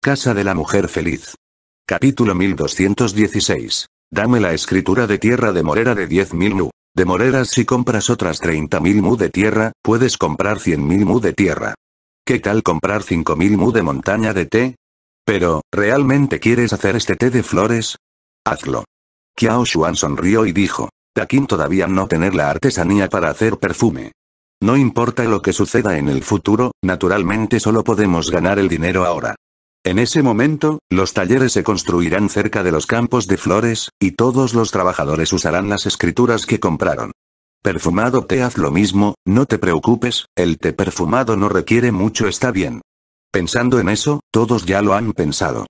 Casa de la Mujer Feliz. Capítulo 1216. Dame la escritura de tierra de morera de 10.000 mu. De moreras si compras otras 30.000 mu de tierra, puedes comprar 100.000 mu de tierra. ¿Qué tal comprar 5.000 mu de montaña de té? Pero, ¿realmente quieres hacer este té de flores? Hazlo. Kiao Xuan sonrió y dijo. Taquín todavía no tener la artesanía para hacer perfume. No importa lo que suceda en el futuro, naturalmente solo podemos ganar el dinero ahora. En ese momento, los talleres se construirán cerca de los campos de flores, y todos los trabajadores usarán las escrituras que compraron. Perfumado te haz lo mismo, no te preocupes, el té perfumado no requiere mucho está bien. Pensando en eso, todos ya lo han pensado.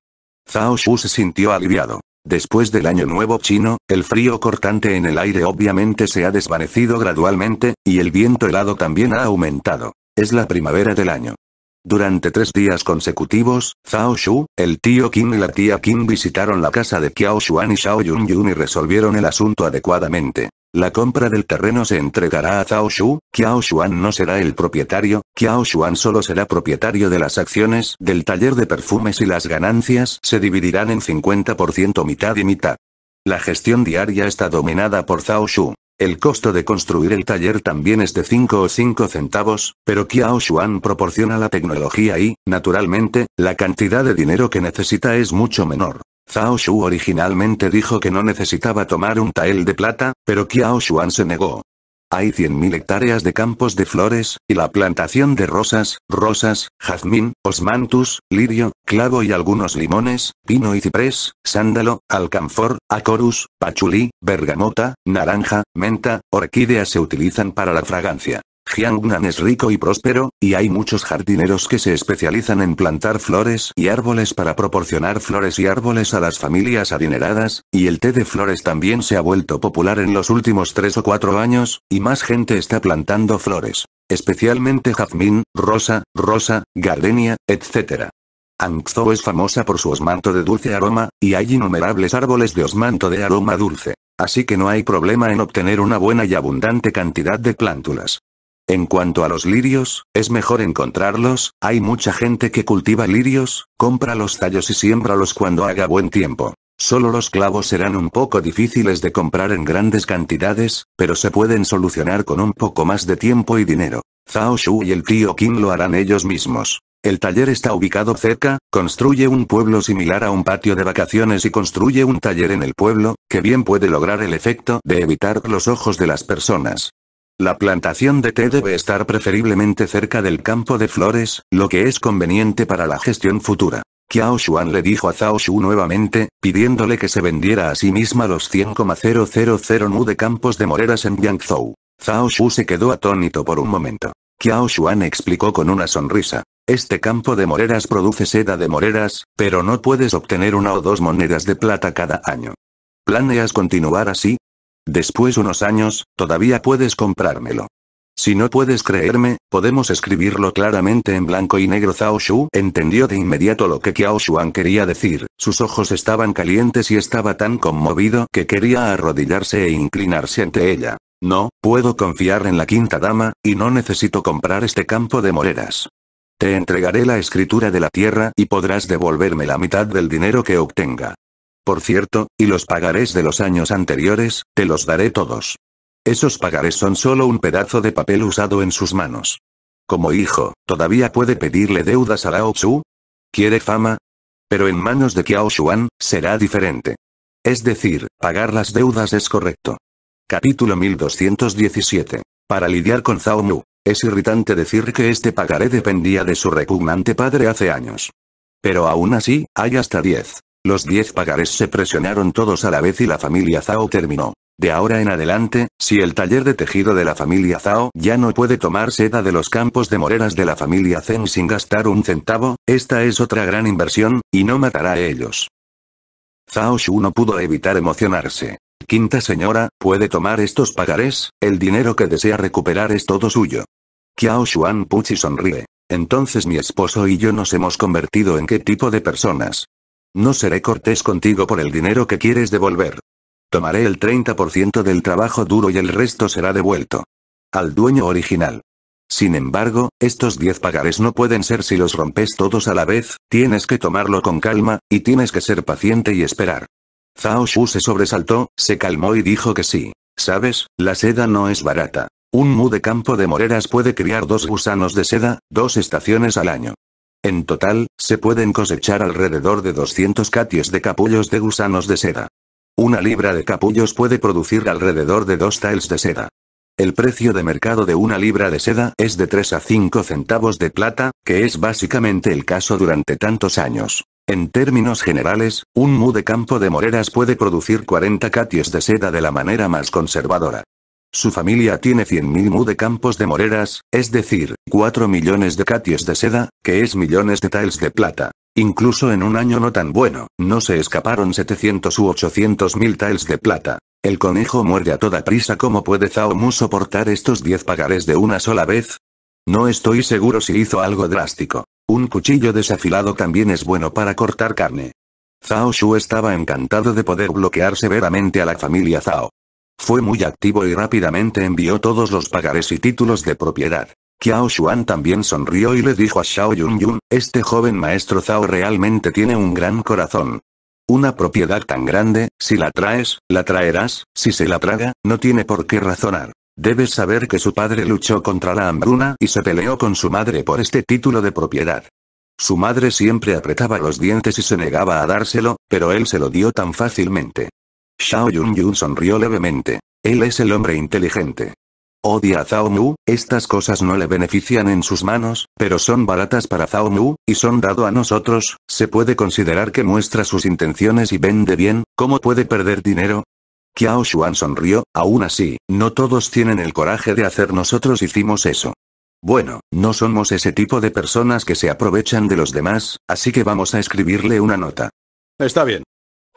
Zhao Shu se sintió aliviado. Después del año nuevo chino, el frío cortante en el aire obviamente se ha desvanecido gradualmente, y el viento helado también ha aumentado. Es la primavera del año. Durante tres días consecutivos, Zhao Shu, el tío Kim y la tía Kim visitaron la casa de Qiao Xuan y Xiao Yun Yun y resolvieron el asunto adecuadamente. La compra del terreno se entregará a Zhao Shu, Qiao Xuan no será el propietario, Qiao Xuan solo será propietario de las acciones del taller de perfumes y las ganancias se dividirán en 50% mitad y mitad. La gestión diaria está dominada por Zhao Shu. El costo de construir el taller también es de 5 o 5 centavos, pero Kiao Xuan proporciona la tecnología y, naturalmente, la cantidad de dinero que necesita es mucho menor. Zhao Shu originalmente dijo que no necesitaba tomar un tael de plata, pero Kiao Xuan se negó. Hay 100.000 hectáreas de campos de flores, y la plantación de rosas, rosas, jazmín, osmantus, lirio, clavo y algunos limones, pino y ciprés, sándalo, alcanfor, acorus, pachulí, bergamota, naranja, menta, orquídeas se utilizan para la fragancia. Jiangnan es rico y próspero, y hay muchos jardineros que se especializan en plantar flores y árboles para proporcionar flores y árboles a las familias adineradas, y el té de flores también se ha vuelto popular en los últimos tres o cuatro años, y más gente está plantando flores. Especialmente jazmín, rosa, rosa, gardenia, etc. Angzhou es famosa por su osmanto de dulce aroma, y hay innumerables árboles de osmanto de aroma dulce. Así que no hay problema en obtener una buena y abundante cantidad de plántulas. En cuanto a los lirios, es mejor encontrarlos, hay mucha gente que cultiva lirios, compra los tallos y siembralos cuando haga buen tiempo. Solo los clavos serán un poco difíciles de comprar en grandes cantidades, pero se pueden solucionar con un poco más de tiempo y dinero. Zhao Shu y el tío Kim lo harán ellos mismos. El taller está ubicado cerca, construye un pueblo similar a un patio de vacaciones y construye un taller en el pueblo, que bien puede lograr el efecto de evitar los ojos de las personas. La plantación de té debe estar preferiblemente cerca del campo de flores, lo que es conveniente para la gestión futura. Qiao Xuan le dijo a Zhao Shu nuevamente, pidiéndole que se vendiera a sí misma los 100,000 nu de campos de moreras en Yangzhou. Zhao Xu se quedó atónito por un momento. Qiao Xuan explicó con una sonrisa. Este campo de moreras produce seda de moreras, pero no puedes obtener una o dos monedas de plata cada año. ¿Planeas continuar así? Después unos años, todavía puedes comprármelo. Si no puedes creerme, podemos escribirlo claramente en blanco y negro. Zhao Shu entendió de inmediato lo que Qiao Shuan quería decir, sus ojos estaban calientes y estaba tan conmovido que quería arrodillarse e inclinarse ante ella. No, puedo confiar en la quinta dama, y no necesito comprar este campo de moreras. Te entregaré la escritura de la tierra y podrás devolverme la mitad del dinero que obtenga. Por cierto, y los pagarés de los años anteriores, te los daré todos. Esos pagarés son solo un pedazo de papel usado en sus manos. Como hijo, ¿todavía puede pedirle deudas a Lao Tzu? ¿Quiere fama? Pero en manos de Kiao Xuan, será diferente. Es decir, pagar las deudas es correcto. Capítulo 1217. Para lidiar con Zhao Mu, es irritante decir que este pagaré dependía de su repugnante padre hace años. Pero aún así, hay hasta 10. Los diez pagarés se presionaron todos a la vez y la familia Zhao terminó. De ahora en adelante, si el taller de tejido de la familia Zhao ya no puede tomar seda de los campos de moreras de la familia Zen sin gastar un centavo, esta es otra gran inversión, y no matará a ellos. Zhao Shu no pudo evitar emocionarse. Quinta señora, puede tomar estos pagarés, el dinero que desea recuperar es todo suyo. Kiao Xuan Puchi sonríe. Entonces mi esposo y yo nos hemos convertido en qué tipo de personas. No seré cortés contigo por el dinero que quieres devolver. Tomaré el 30% del trabajo duro y el resto será devuelto. Al dueño original. Sin embargo, estos 10 pagares no pueden ser si los rompes todos a la vez, tienes que tomarlo con calma, y tienes que ser paciente y esperar. Zhao Shu se sobresaltó, se calmó y dijo que sí. Sabes, la seda no es barata. Un mu de campo de moreras puede criar dos gusanos de seda, dos estaciones al año. En total, se pueden cosechar alrededor de 200 catios de capullos de gusanos de seda. Una libra de capullos puede producir alrededor de 2 tales de seda. El precio de mercado de una libra de seda es de 3 a 5 centavos de plata, que es básicamente el caso durante tantos años. En términos generales, un mu de campo de moreras puede producir 40 catios de seda de la manera más conservadora. Su familia tiene 100.000 mu de campos de moreras, es decir, 4 millones de catios de seda, que es millones de tiles de plata. Incluso en un año no tan bueno, no se escaparon 700 u 800 mil tiles de plata. El conejo muerde a toda prisa ¿Cómo puede Zhao Mu soportar estos 10 pagares de una sola vez. No estoy seguro si hizo algo drástico. Un cuchillo desafilado también es bueno para cortar carne. Zhao Shu estaba encantado de poder bloquear severamente a la familia Zhao. Fue muy activo y rápidamente envió todos los pagares y títulos de propiedad. Qiao Xuan también sonrió y le dijo a Xiao Yun este joven maestro Zhao realmente tiene un gran corazón. Una propiedad tan grande, si la traes, la traerás, si se la traga, no tiene por qué razonar. Debes saber que su padre luchó contra la hambruna y se peleó con su madre por este título de propiedad. Su madre siempre apretaba los dientes y se negaba a dárselo, pero él se lo dio tan fácilmente. Xiao Yunyun sonrió levemente. Él es el hombre inteligente. Odia a Zhao Mu, estas cosas no le benefician en sus manos, pero son baratas para Zhao Mu, y son dado a nosotros, se puede considerar que muestra sus intenciones y vende bien, ¿cómo puede perder dinero? Qiao Xuan sonrió, aún así, no todos tienen el coraje de hacer nosotros hicimos eso. Bueno, no somos ese tipo de personas que se aprovechan de los demás, así que vamos a escribirle una nota. Está bien.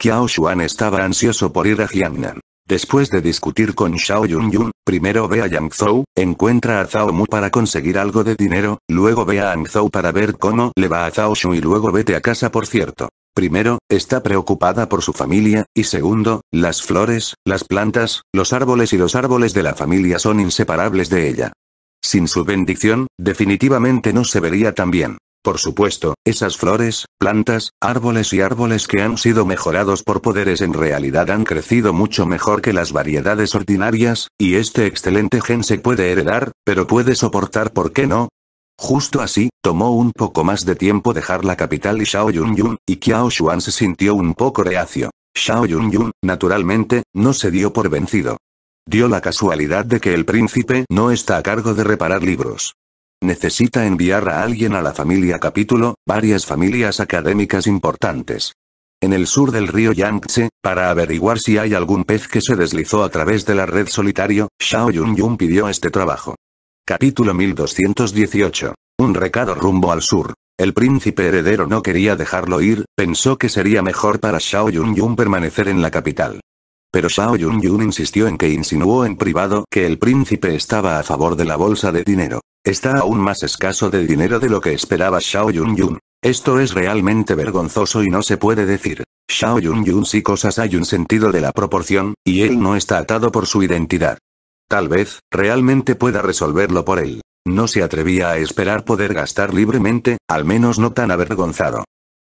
Xiao Xuan estaba ansioso por ir a Jiangnan. Después de discutir con Xiao Yunyun, primero ve a Yangzhou, encuentra a Zhao Mu para conseguir algo de dinero, luego ve a Zhou para ver cómo le va a Zhao Shu y luego vete a casa por cierto. Primero, está preocupada por su familia, y segundo, las flores, las plantas, los árboles y los árboles de la familia son inseparables de ella. Sin su bendición, definitivamente no se vería tan bien. Por supuesto, esas flores, plantas, árboles y árboles que han sido mejorados por poderes en realidad han crecido mucho mejor que las variedades ordinarias, y este excelente gen se puede heredar, pero puede soportar por qué no, Justo así, tomó un poco más de tiempo dejar la capital y Xiao Yunyun, y Qiao Xuan se sintió un poco reacio. Xiao Yunyun, naturalmente, no se dio por vencido. Dio la casualidad de que el príncipe no está a cargo de reparar libros. Necesita enviar a alguien a la familia capítulo, varias familias académicas importantes. En el sur del río Yangtze, para averiguar si hay algún pez que se deslizó a través de la red solitario, Xiao Yun pidió este trabajo. Capítulo 1218. Un recado rumbo al sur. El príncipe heredero no quería dejarlo ir, pensó que sería mejor para Xiao Yunyun permanecer en la capital. Pero Xiao Yunyun insistió en que insinuó en privado que el príncipe estaba a favor de la bolsa de dinero. Está aún más escaso de dinero de lo que esperaba Shao Yun Esto es realmente vergonzoso y no se puede decir. Shao Yunyun Yun si cosas hay un sentido de la proporción, y él no está atado por su identidad. Tal vez, realmente pueda resolverlo por él. No se atrevía a esperar poder gastar libremente, al menos no tan avergonzado.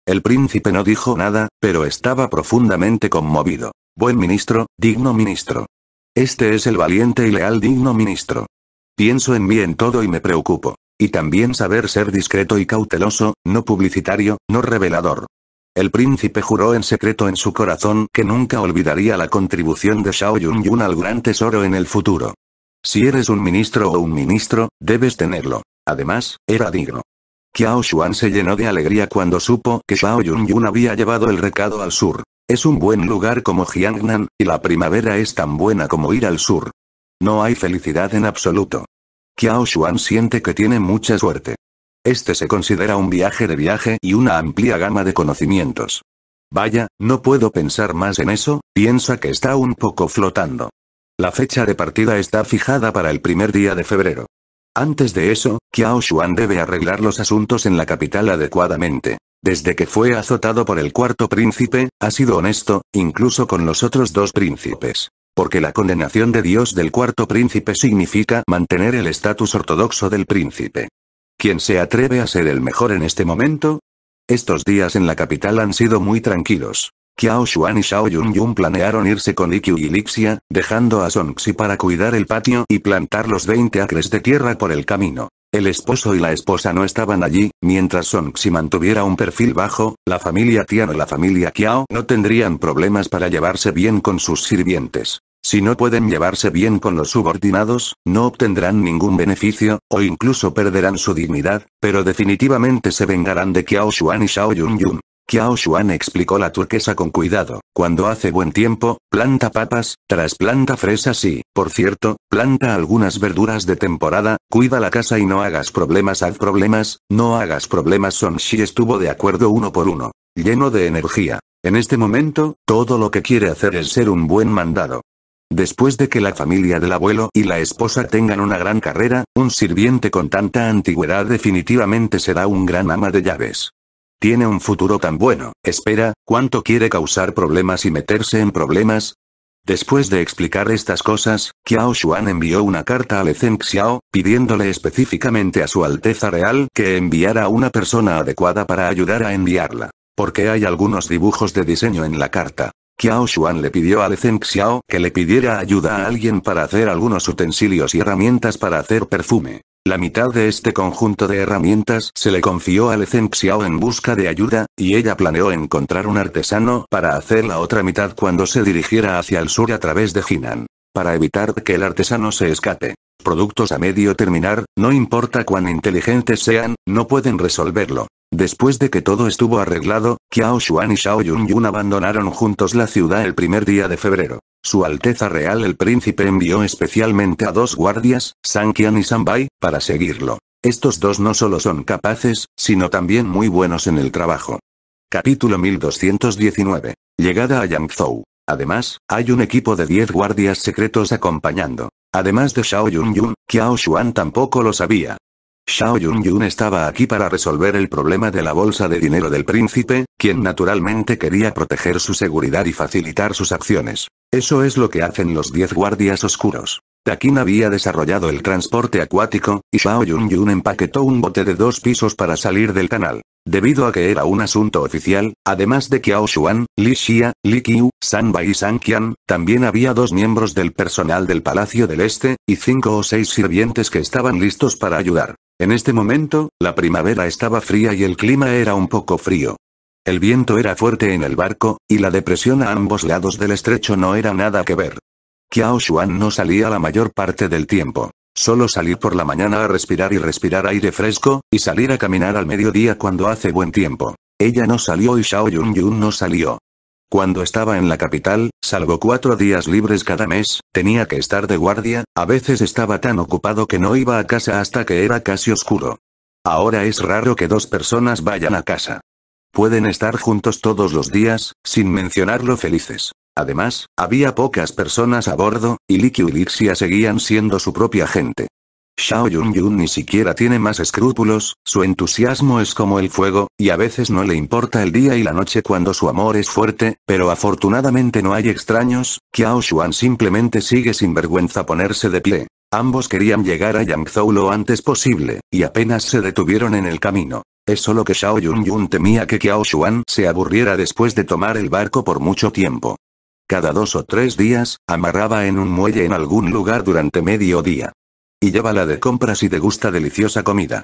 El príncipe no dijo nada, pero estaba profundamente conmovido. Buen ministro, digno ministro. Este es el valiente y leal digno ministro. Pienso en mí en todo y me preocupo. Y también saber ser discreto y cauteloso, no publicitario, no revelador. El príncipe juró en secreto en su corazón que nunca olvidaría la contribución de Shao Yun al gran tesoro en el futuro. Si eres un ministro o un ministro, debes tenerlo. Además, era digno. Qiao Xuan se llenó de alegría cuando supo que Shao Yun había llevado el recado al sur. Es un buen lugar como Jiangnan, y la primavera es tan buena como ir al sur. No hay felicidad en absoluto. Qiao Xuan siente que tiene mucha suerte. Este se considera un viaje de viaje y una amplia gama de conocimientos. Vaya, no puedo pensar más en eso, piensa que está un poco flotando. La fecha de partida está fijada para el primer día de febrero. Antes de eso, Qiao Xuan debe arreglar los asuntos en la capital adecuadamente. Desde que fue azotado por el cuarto príncipe, ha sido honesto, incluso con los otros dos príncipes. Porque la condenación de Dios del cuarto príncipe significa mantener el estatus ortodoxo del príncipe. ¿Quién se atreve a ser el mejor en este momento? Estos días en la capital han sido muy tranquilos. Kiao Xuan y Xiao Yun planearon irse con Liqiu y Lixia, dejando a Songxi para cuidar el patio y plantar los 20 acres de tierra por el camino. El esposo y la esposa no estaban allí, mientras Songxi mantuviera un perfil bajo, la familia Tian o la familia Kiao no tendrían problemas para llevarse bien con sus sirvientes. Si no pueden llevarse bien con los subordinados, no obtendrán ningún beneficio, o incluso perderán su dignidad, pero definitivamente se vengarán de Kiao Xuan y Shao Yun Yun. Qiao Xuan explicó la turquesa con cuidado. Cuando hace buen tiempo, planta papas, trasplanta fresas y, por cierto, planta algunas verduras de temporada, cuida la casa y no hagas problemas haz problemas, no hagas problemas Son Shi estuvo de acuerdo uno por uno. Lleno de energía. En este momento, todo lo que quiere hacer es ser un buen mandado. Después de que la familia del abuelo y la esposa tengan una gran carrera, un sirviente con tanta antigüedad definitivamente será un gran ama de llaves. Tiene un futuro tan bueno, espera, ¿cuánto quiere causar problemas y meterse en problemas? Después de explicar estas cosas, Qiao Xuan envió una carta a Le Xiao, pidiéndole específicamente a su Alteza Real que enviara una persona adecuada para ayudar a enviarla. Porque hay algunos dibujos de diseño en la carta. Qiao Xuan le pidió a Le Xiao que le pidiera ayuda a alguien para hacer algunos utensilios y herramientas para hacer perfume. La mitad de este conjunto de herramientas se le confió a Le Xiao en busca de ayuda, y ella planeó encontrar un artesano para hacer la otra mitad cuando se dirigiera hacia el sur a través de Jinan. Para evitar que el artesano se escape. Productos a medio terminar, no importa cuán inteligentes sean, no pueden resolverlo. Después de que todo estuvo arreglado, Qiao Xuan y Xiao Yunyun abandonaron juntos la ciudad el primer día de febrero. Su Alteza Real el Príncipe envió especialmente a dos guardias, San Qian y San Bai, para seguirlo. Estos dos no solo son capaces, sino también muy buenos en el trabajo. Capítulo 1219. Llegada a Yangzhou. Además, hay un equipo de 10 guardias secretos acompañando. Además de Xiao Yunyun, Xiao Qiao Xuan tampoco lo sabía, Xiao Yun Yun estaba aquí para resolver el problema de la bolsa de dinero del príncipe, quien naturalmente quería proteger su seguridad y facilitar sus acciones. Eso es lo que hacen los diez guardias oscuros. Takin había desarrollado el transporte acuático, y Xiao Yun empaquetó un bote de dos pisos para salir del canal. Debido a que era un asunto oficial, además de Kiao Xuan, Li Xia, Li Qiu, San Bai y San Qian, también había dos miembros del personal del Palacio del Este, y cinco o seis sirvientes que estaban listos para ayudar. En este momento, la primavera estaba fría y el clima era un poco frío. El viento era fuerte en el barco, y la depresión a ambos lados del estrecho no era nada que ver. Kiao Xuan no salía la mayor parte del tiempo. Solo salir por la mañana a respirar y respirar aire fresco, y salir a caminar al mediodía cuando hace buen tiempo. Ella no salió y Xiao Yun Yun no salió. Cuando estaba en la capital, salvo cuatro días libres cada mes, tenía que estar de guardia, a veces estaba tan ocupado que no iba a casa hasta que era casi oscuro. Ahora es raro que dos personas vayan a casa. Pueden estar juntos todos los días, sin mencionarlo felices. Además, había pocas personas a bordo, y Liki y Lixia seguían siendo su propia gente. Xiao Yunyun ni siquiera tiene más escrúpulos, su entusiasmo es como el fuego, y a veces no le importa el día y la noche cuando su amor es fuerte, pero afortunadamente no hay extraños, Xiao Xuan simplemente sigue sin vergüenza ponerse de pie. Ambos querían llegar a Yangzhou lo antes posible, y apenas se detuvieron en el camino. Es solo que Xiao Yunyun temía que Xiao Xuan se aburriera después de tomar el barco por mucho tiempo. Cada dos o tres días, amarraba en un muelle en algún lugar durante medio día. Y llévala de compras y gusta deliciosa comida.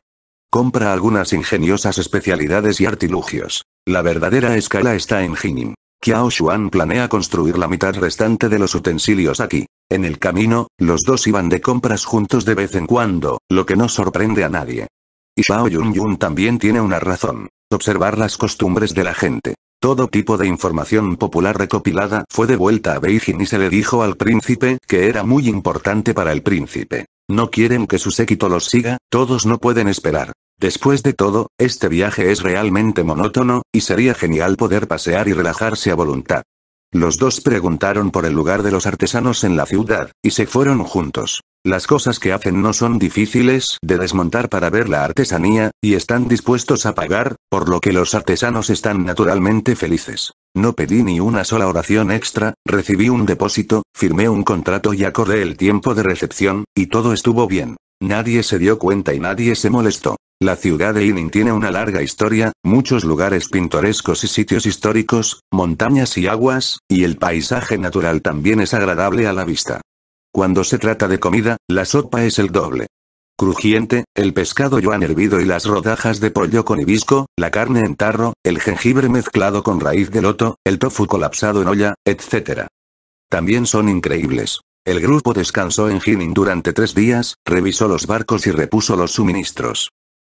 Compra algunas ingeniosas especialidades y artilugios. La verdadera escala está en Jinin. Qiao Xuan planea construir la mitad restante de los utensilios aquí. En el camino, los dos iban de compras juntos de vez en cuando, lo que no sorprende a nadie. Y Xiao Yun también tiene una razón. Observar las costumbres de la gente. Todo tipo de información popular recopilada fue devuelta a Beijing y se le dijo al príncipe que era muy importante para el príncipe. No quieren que su séquito los siga, todos no pueden esperar. Después de todo, este viaje es realmente monótono, y sería genial poder pasear y relajarse a voluntad. Los dos preguntaron por el lugar de los artesanos en la ciudad, y se fueron juntos. Las cosas que hacen no son difíciles de desmontar para ver la artesanía, y están dispuestos a pagar, por lo que los artesanos están naturalmente felices. No pedí ni una sola oración extra, recibí un depósito, firmé un contrato y acordé el tiempo de recepción, y todo estuvo bien. Nadie se dio cuenta y nadie se molestó. La ciudad de Inin tiene una larga historia, muchos lugares pintorescos y sitios históricos, montañas y aguas, y el paisaje natural también es agradable a la vista. Cuando se trata de comida, la sopa es el doble crujiente, el pescado yoan hervido y las rodajas de pollo con hibisco, la carne en tarro, el jengibre mezclado con raíz de loto, el tofu colapsado en olla, etc. También son increíbles. El grupo descansó en Jinin durante tres días, revisó los barcos y repuso los suministros.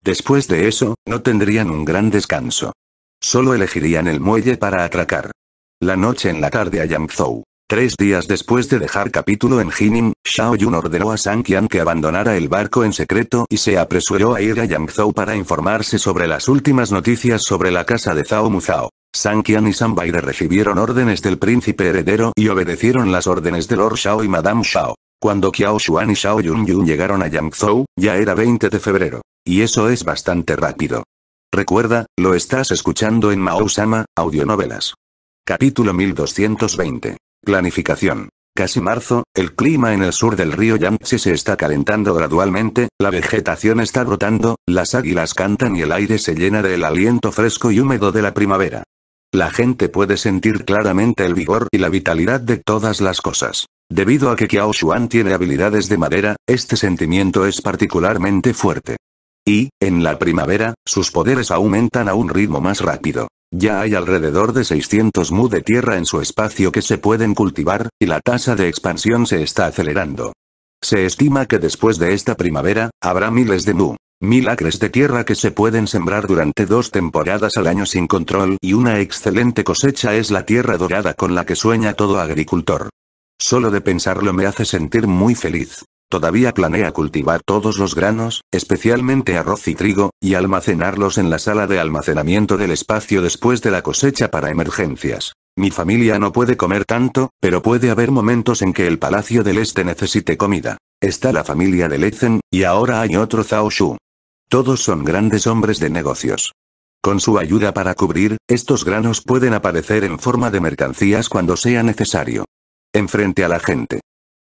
Después de eso, no tendrían un gran descanso. Solo elegirían el muelle para atracar. La noche en la tarde a Yangzhou. Tres días después de dejar capítulo en Jinin, Shao Yun ordenó a Sang Qian que abandonara el barco en secreto y se apresuró a ir a Yangzhou para informarse sobre las últimas noticias sobre la casa de Zhao Zhao. Sang Qian y San recibieron órdenes del príncipe heredero y obedecieron las órdenes de Lord Shao y Madame Shao. Cuando Qiao Xuan y Shao Yun Yun llegaron a Yangzhou, ya era 20 de febrero. Y eso es bastante rápido. Recuerda, lo estás escuchando en Mao Sama, Audionovelas. Capítulo 1220. Planificación. Casi marzo, el clima en el sur del río Yangtze se está calentando gradualmente, la vegetación está brotando, las águilas cantan y el aire se llena del aliento fresco y húmedo de la primavera. La gente puede sentir claramente el vigor y la vitalidad de todas las cosas. Debido a que Kiao Xuan tiene habilidades de madera, este sentimiento es particularmente fuerte. Y, en la primavera, sus poderes aumentan a un ritmo más rápido. Ya hay alrededor de 600 mu de tierra en su espacio que se pueden cultivar, y la tasa de expansión se está acelerando. Se estima que después de esta primavera, habrá miles de mu. Mil acres de tierra que se pueden sembrar durante dos temporadas al año sin control y una excelente cosecha es la tierra dorada con la que sueña todo agricultor. Solo de pensarlo me hace sentir muy feliz. Todavía planea cultivar todos los granos, especialmente arroz y trigo, y almacenarlos en la sala de almacenamiento del espacio después de la cosecha para emergencias. Mi familia no puede comer tanto, pero puede haber momentos en que el Palacio del Este necesite comida. Está la familia de Lezen, y ahora hay otro Zhao Shu. Todos son grandes hombres de negocios. Con su ayuda para cubrir, estos granos pueden aparecer en forma de mercancías cuando sea necesario. Enfrente a la gente.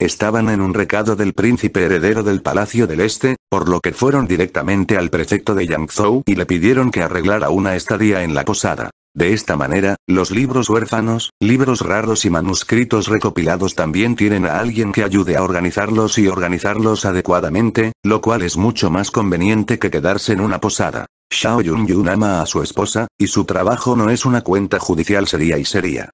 Estaban en un recado del príncipe heredero del Palacio del Este, por lo que fueron directamente al prefecto de Yangzhou y le pidieron que arreglara una estadía en la posada. De esta manera, los libros huérfanos, libros raros y manuscritos recopilados también tienen a alguien que ayude a organizarlos y organizarlos adecuadamente, lo cual es mucho más conveniente que quedarse en una posada. Xiao Yun ama a su esposa, y su trabajo no es una cuenta judicial sería y sería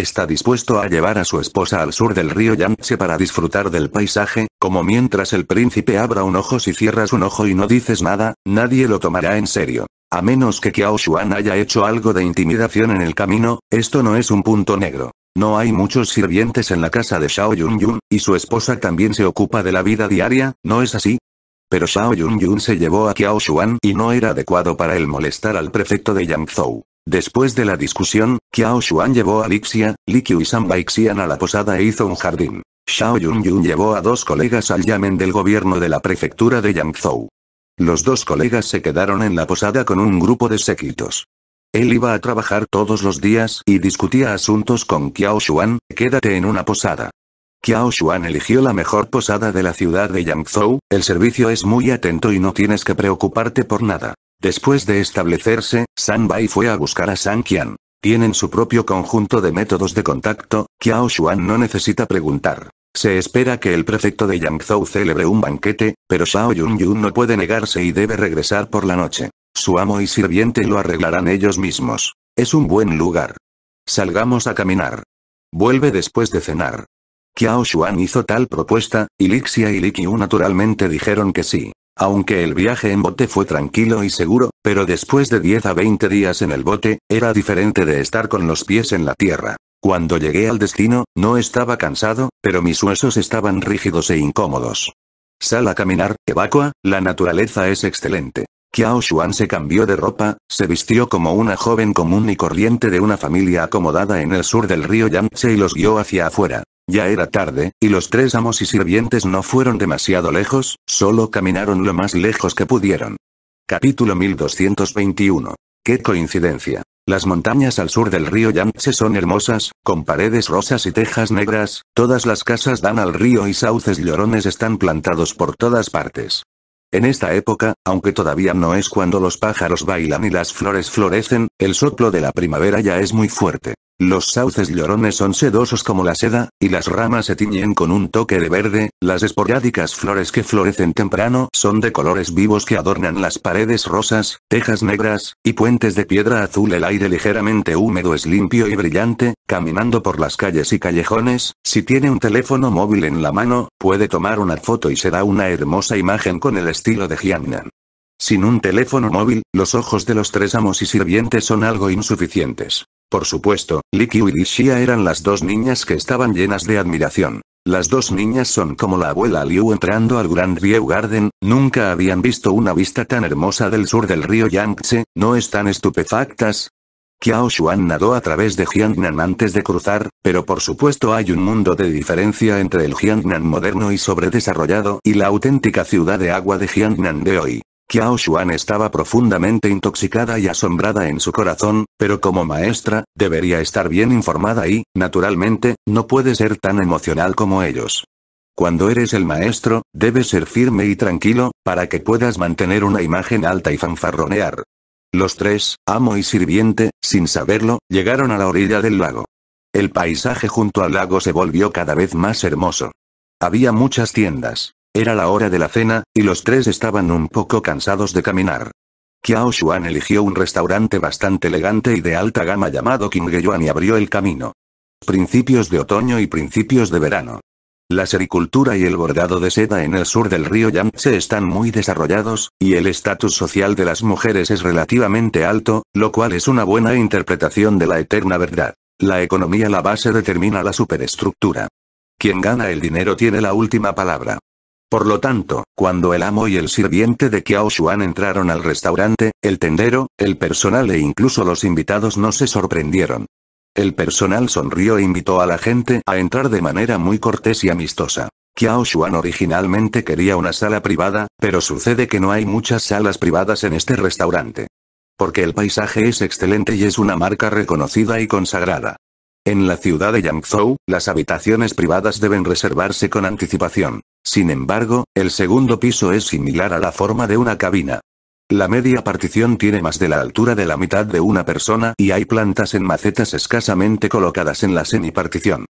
está dispuesto a llevar a su esposa al sur del río Yangtze para disfrutar del paisaje, como mientras el príncipe abra un ojo si cierras un ojo y no dices nada, nadie lo tomará en serio. A menos que Kiao Xuan haya hecho algo de intimidación en el camino, esto no es un punto negro. No hay muchos sirvientes en la casa de Shao Yunyun, y su esposa también se ocupa de la vida diaria, ¿no es así? Pero Shao Yun se llevó a Kiao Xuan y no era adecuado para él molestar al prefecto de Yangzhou. Después de la discusión, Qiao Xuan llevó a Lixia, Li y San Xian a la posada e hizo un jardín. Xiao Yunyun llevó a dos colegas al yamen del gobierno de la prefectura de Yangzhou. Los dos colegas se quedaron en la posada con un grupo de séquitos. Él iba a trabajar todos los días y discutía asuntos con Qiao Xuan, quédate en una posada. Qiao Xuan eligió la mejor posada de la ciudad de Yangzhou, el servicio es muy atento y no tienes que preocuparte por nada. Después de establecerse, San Bai fue a buscar a San Qian. Tienen su propio conjunto de métodos de contacto, Qiao Xuan no necesita preguntar. Se espera que el prefecto de Yangzhou celebre un banquete, pero Shao Yunyun no puede negarse y debe regresar por la noche. Su amo y sirviente lo arreglarán ellos mismos. Es un buen lugar. Salgamos a caminar. Vuelve después de cenar. Qiao Xuan hizo tal propuesta, y Lixia y Liqiu naturalmente dijeron que sí. Aunque el viaje en bote fue tranquilo y seguro, pero después de 10 a 20 días en el bote, era diferente de estar con los pies en la tierra. Cuando llegué al destino, no estaba cansado, pero mis huesos estaban rígidos e incómodos. Sal a caminar, evacua, la naturaleza es excelente. Kiao Xuan se cambió de ropa, se vistió como una joven común y corriente de una familia acomodada en el sur del río Yangtze y los guió hacia afuera. Ya era tarde, y los tres amos y sirvientes no fueron demasiado lejos, solo caminaron lo más lejos que pudieron. Capítulo 1221. ¡Qué coincidencia! Las montañas al sur del río Yangtze son hermosas, con paredes rosas y tejas negras, todas las casas dan al río y sauces llorones están plantados por todas partes. En esta época, aunque todavía no es cuando los pájaros bailan y las flores florecen, el soplo de la primavera ya es muy fuerte. Los sauces llorones son sedosos como la seda, y las ramas se tiñen con un toque de verde, las esporádicas flores que florecen temprano son de colores vivos que adornan las paredes rosas, tejas negras, y puentes de piedra azul. El aire ligeramente húmedo es limpio y brillante, caminando por las calles y callejones, si tiene un teléfono móvil en la mano, puede tomar una foto y será una hermosa imagen con el estilo de Jiangnan. Sin un teléfono móvil, los ojos de los tres amos y sirvientes son algo insuficientes. Por supuesto, Likiu y Xia eran las dos niñas que estaban llenas de admiración. Las dos niñas son como la abuela Liu entrando al Grand View Garden, nunca habían visto una vista tan hermosa del sur del río Yangtze, ¿no están estupefactas? Kiao Xuan nadó a través de Jiangnan antes de cruzar, pero por supuesto hay un mundo de diferencia entre el Jiangnan moderno y sobredesarrollado y la auténtica ciudad de agua de Jiangnan de hoy. Kiao Xuan estaba profundamente intoxicada y asombrada en su corazón, pero como maestra, debería estar bien informada y, naturalmente, no puede ser tan emocional como ellos. Cuando eres el maestro, debes ser firme y tranquilo, para que puedas mantener una imagen alta y fanfarronear. Los tres, amo y sirviente, sin saberlo, llegaron a la orilla del lago. El paisaje junto al lago se volvió cada vez más hermoso. Había muchas tiendas. Era la hora de la cena, y los tres estaban un poco cansados de caminar. Qiao Xuan eligió un restaurante bastante elegante y de alta gama llamado Qingyuan y abrió el camino. Principios de otoño y principios de verano. La sericultura y el bordado de seda en el sur del río Yangtze están muy desarrollados, y el estatus social de las mujeres es relativamente alto, lo cual es una buena interpretación de la eterna verdad. La economía la base determina la superestructura. Quien gana el dinero tiene la última palabra. Por lo tanto, cuando el amo y el sirviente de Kiao Xuan entraron al restaurante, el tendero, el personal e incluso los invitados no se sorprendieron. El personal sonrió e invitó a la gente a entrar de manera muy cortés y amistosa. Kiao Xuan originalmente quería una sala privada, pero sucede que no hay muchas salas privadas en este restaurante. Porque el paisaje es excelente y es una marca reconocida y consagrada. En la ciudad de Yangzhou, las habitaciones privadas deben reservarse con anticipación. Sin embargo, el segundo piso es similar a la forma de una cabina. La media partición tiene más de la altura de la mitad de una persona y hay plantas en macetas escasamente colocadas en la semipartición.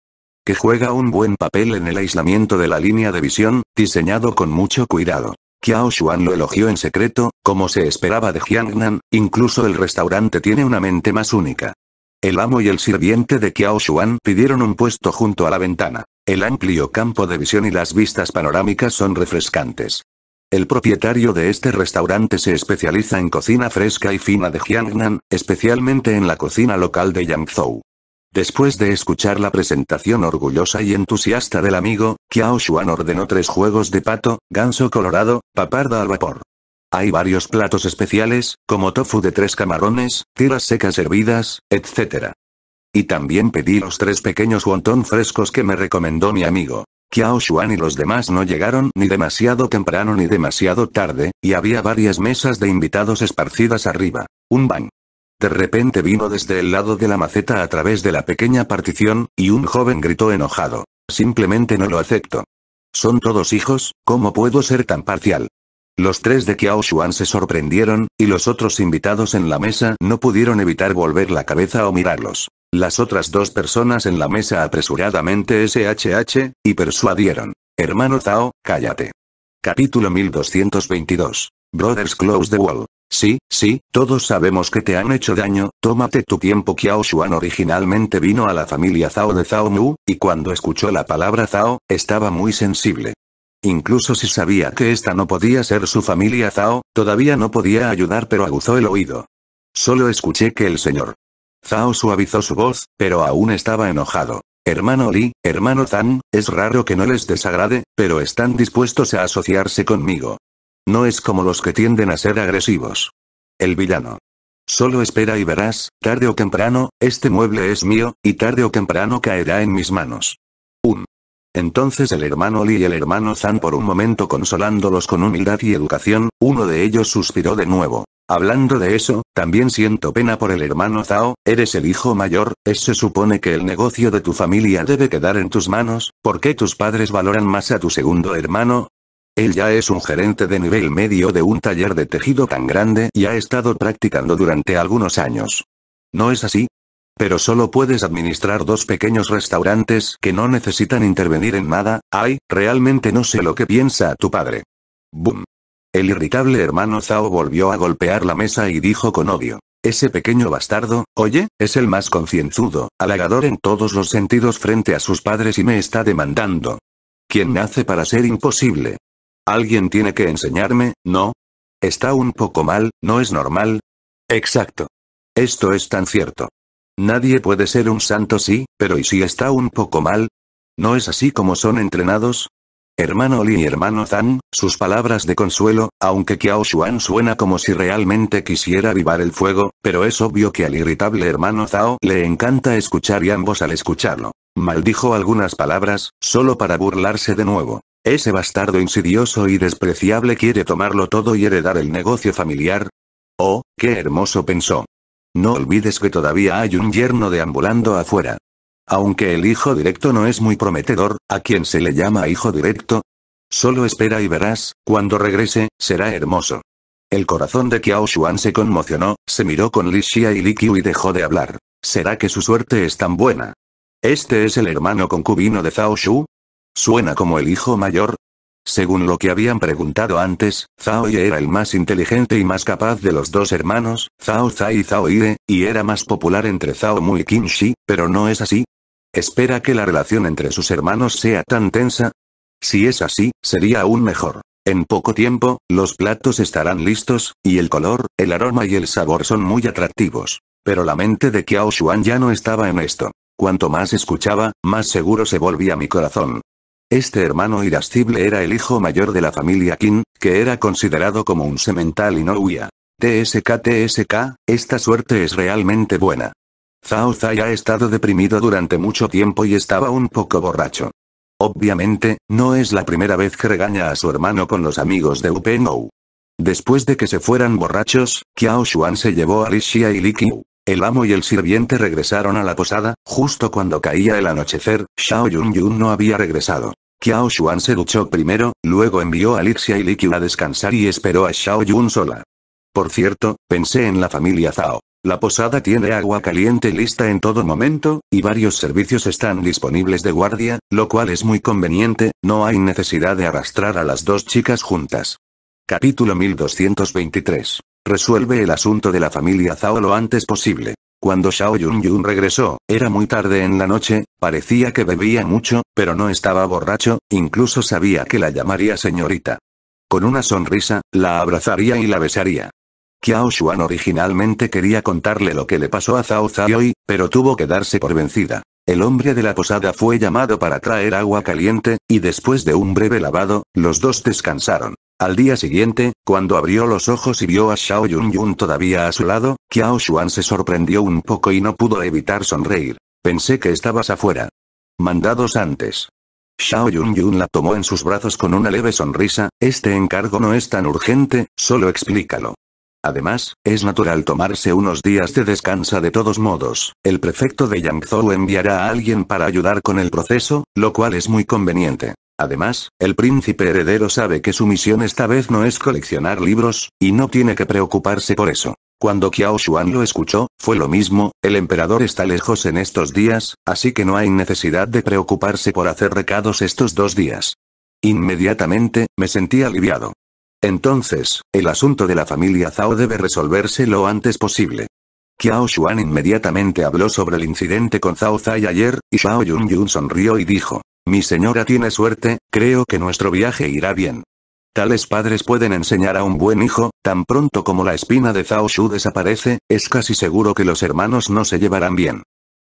Que juega un buen papel en el aislamiento de la línea de visión, diseñado con mucho cuidado. Qiao Xuan lo elogió en secreto, como se esperaba de Jiangnan, incluso el restaurante tiene una mente más única. El amo y el sirviente de Qiao Xuan pidieron un puesto junto a la ventana. El amplio campo de visión y las vistas panorámicas son refrescantes. El propietario de este restaurante se especializa en cocina fresca y fina de Jiangnan, especialmente en la cocina local de Yangzhou. Después de escuchar la presentación orgullosa y entusiasta del amigo, Qiao Xuan ordenó tres juegos de pato, ganso colorado, paparda al vapor, hay varios platos especiales, como tofu de tres camarones, tiras secas hervidas, etc. Y también pedí los tres pequeños wonton frescos que me recomendó mi amigo. Kiao Xuan y los demás no llegaron ni demasiado temprano ni demasiado tarde, y había varias mesas de invitados esparcidas arriba. Un bang. De repente vino desde el lado de la maceta a través de la pequeña partición, y un joven gritó enojado. Simplemente no lo acepto. Son todos hijos, ¿cómo puedo ser tan parcial? Los tres de Kiao Xuan se sorprendieron, y los otros invitados en la mesa no pudieron evitar volver la cabeza o mirarlos. Las otras dos personas en la mesa apresuradamente SHH, y persuadieron. Hermano Zhao, cállate. Capítulo 1222. Brothers Close the Wall. Sí, sí, todos sabemos que te han hecho daño, tómate tu tiempo. Kiao Xuan originalmente vino a la familia Zhao de Zhao Mu, y cuando escuchó la palabra Zhao, estaba muy sensible. Incluso si sabía que esta no podía ser su familia Zhao, todavía no podía ayudar pero aguzó el oído. Solo escuché que el señor. Zhao suavizó su voz, pero aún estaba enojado. Hermano Li, hermano Zhang, es raro que no les desagrade, pero están dispuestos a asociarse conmigo. No es como los que tienden a ser agresivos. El villano. Solo espera y verás, tarde o temprano, este mueble es mío, y tarde o temprano caerá en mis manos. Entonces el hermano Li y el hermano Zan por un momento consolándolos con humildad y educación, uno de ellos suspiró de nuevo. Hablando de eso, también siento pena por el hermano Zao, eres el hijo mayor, es se supone que el negocio de tu familia debe quedar en tus manos, ¿por qué tus padres valoran más a tu segundo hermano? Él ya es un gerente de nivel medio de un taller de tejido tan grande y ha estado practicando durante algunos años. ¿No es así? Pero solo puedes administrar dos pequeños restaurantes que no necesitan intervenir en nada, ay, realmente no sé lo que piensa tu padre. Boom. El irritable hermano Zhao volvió a golpear la mesa y dijo con odio. Ese pequeño bastardo, oye, es el más concienzudo, halagador en todos los sentidos frente a sus padres y me está demandando. ¿Quién nace para ser imposible? Alguien tiene que enseñarme, ¿no? Está un poco mal, ¿no es normal? Exacto. Esto es tan cierto. Nadie puede ser un santo sí, pero ¿y si está un poco mal? ¿No es así como son entrenados? Hermano Li y hermano Zhang, sus palabras de consuelo, aunque Kiao Xuan suena como si realmente quisiera avivar el fuego, pero es obvio que al irritable hermano Zhao le encanta escuchar y ambos al escucharlo. Maldijo algunas palabras, solo para burlarse de nuevo. Ese bastardo insidioso y despreciable quiere tomarlo todo y heredar el negocio familiar. Oh, qué hermoso pensó. No olvides que todavía hay un yerno deambulando afuera. Aunque el hijo directo no es muy prometedor, a quien se le llama hijo directo. Solo espera y verás, cuando regrese, será hermoso. El corazón de Kiao Xuan se conmocionó, se miró con Li y Li y dejó de hablar. ¿Será que su suerte es tan buena? ¿Este es el hermano concubino de Zhao Suena como el hijo mayor, según lo que habían preguntado antes, Zhao Ye era el más inteligente y más capaz de los dos hermanos, Zhao Zai y Zhao Ye, y era más popular entre Zhao Mu y Qin Shi, pero no es así. ¿Espera que la relación entre sus hermanos sea tan tensa? Si es así, sería aún mejor. En poco tiempo, los platos estarán listos, y el color, el aroma y el sabor son muy atractivos. Pero la mente de Qiao Xuan ya no estaba en esto. Cuanto más escuchaba, más seguro se volvía mi corazón. Este hermano irascible era el hijo mayor de la familia Qin, que era considerado como un semental y no huía. TSK TSK, esta suerte es realmente buena. Zhao Zai ha estado deprimido durante mucho tiempo y estaba un poco borracho. Obviamente, no es la primera vez que regaña a su hermano con los amigos de Upenou. Después de que se fueran borrachos, Qiao Xuan se llevó a Lixia y Li el amo y el sirviente regresaron a la posada, justo cuando caía el anochecer, Xiao Yun Yun no había regresado. Xiao Xuan se duchó primero, luego envió a Lixia y Liqiu a descansar y esperó a Xiao Yun sola. Por cierto, pensé en la familia Zhao. La posada tiene agua caliente lista en todo momento, y varios servicios están disponibles de guardia, lo cual es muy conveniente, no hay necesidad de arrastrar a las dos chicas juntas. Capítulo 1223 Resuelve el asunto de la familia Zhao lo antes posible. Cuando Xiao Yun Yun regresó, era muy tarde en la noche, parecía que bebía mucho, pero no estaba borracho, incluso sabía que la llamaría señorita. Con una sonrisa, la abrazaría y la besaría. Xiao Xuan originalmente quería contarle lo que le pasó a Zhao Zhaoyi, pero tuvo que darse por vencida. El hombre de la posada fue llamado para traer agua caliente, y después de un breve lavado, los dos descansaron. Al día siguiente, cuando abrió los ojos y vio a Xiao Yunyun todavía a su lado, Xiao Xuan se sorprendió un poco y no pudo evitar sonreír. Pensé que estabas afuera. Mandados antes. Xiao Yunyun la tomó en sus brazos con una leve sonrisa, este encargo no es tan urgente, solo explícalo. Además, es natural tomarse unos días de descansa de todos modos, el prefecto de Yangzhou enviará a alguien para ayudar con el proceso, lo cual es muy conveniente. Además, el príncipe heredero sabe que su misión esta vez no es coleccionar libros, y no tiene que preocuparse por eso. Cuando Qiao Xuan lo escuchó, fue lo mismo, el emperador está lejos en estos días, así que no hay necesidad de preocuparse por hacer recados estos dos días. Inmediatamente, me sentí aliviado. Entonces, el asunto de la familia Zhao debe resolverse lo antes posible. Qiao Xuan inmediatamente habló sobre el incidente con Zhao Zai ayer, y Xiao Yunyun Yun sonrió y dijo, mi señora tiene suerte, creo que nuestro viaje irá bien. Tales padres pueden enseñar a un buen hijo, tan pronto como la espina de Zhao Shu desaparece, es casi seguro que los hermanos no se llevarán bien.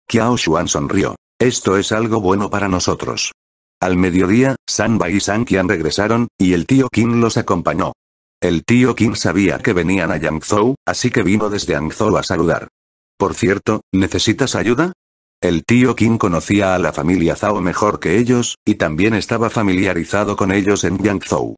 Qiao Xuan sonrió. Esto es algo bueno para nosotros. Al mediodía, San Bai y San Qian regresaron, y el tío Qin los acompañó. El tío Qin sabía que venían a Yangzhou, así que vino desde Yangzhou a saludar. Por cierto, ¿necesitas ayuda? El tío Kim conocía a la familia Zhao mejor que ellos, y también estaba familiarizado con ellos en Yangzhou.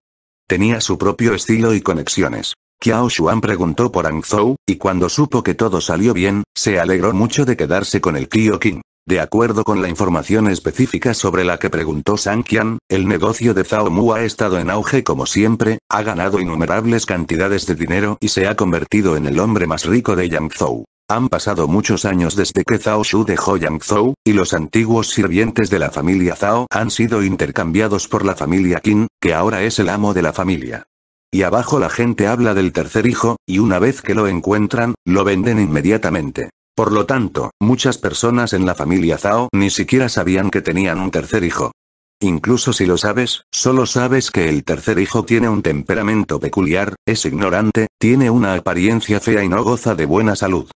Tenía su propio estilo y conexiones. Qiao Shu'an preguntó por Angzhou, y cuando supo que todo salió bien, se alegró mucho de quedarse con el tío Kim. De acuerdo con la información específica sobre la que preguntó Sang Qian, el negocio de Zhao Mu ha estado en auge como siempre, ha ganado innumerables cantidades de dinero y se ha convertido en el hombre más rico de Yangzhou. Han pasado muchos años desde que Zhao Shu dejó Zhou y los antiguos sirvientes de la familia Zhao han sido intercambiados por la familia Qin, que ahora es el amo de la familia. Y abajo la gente habla del tercer hijo, y una vez que lo encuentran, lo venden inmediatamente. Por lo tanto, muchas personas en la familia Zhao ni siquiera sabían que tenían un tercer hijo. Incluso si lo sabes, solo sabes que el tercer hijo tiene un temperamento peculiar, es ignorante, tiene una apariencia fea y no goza de buena salud.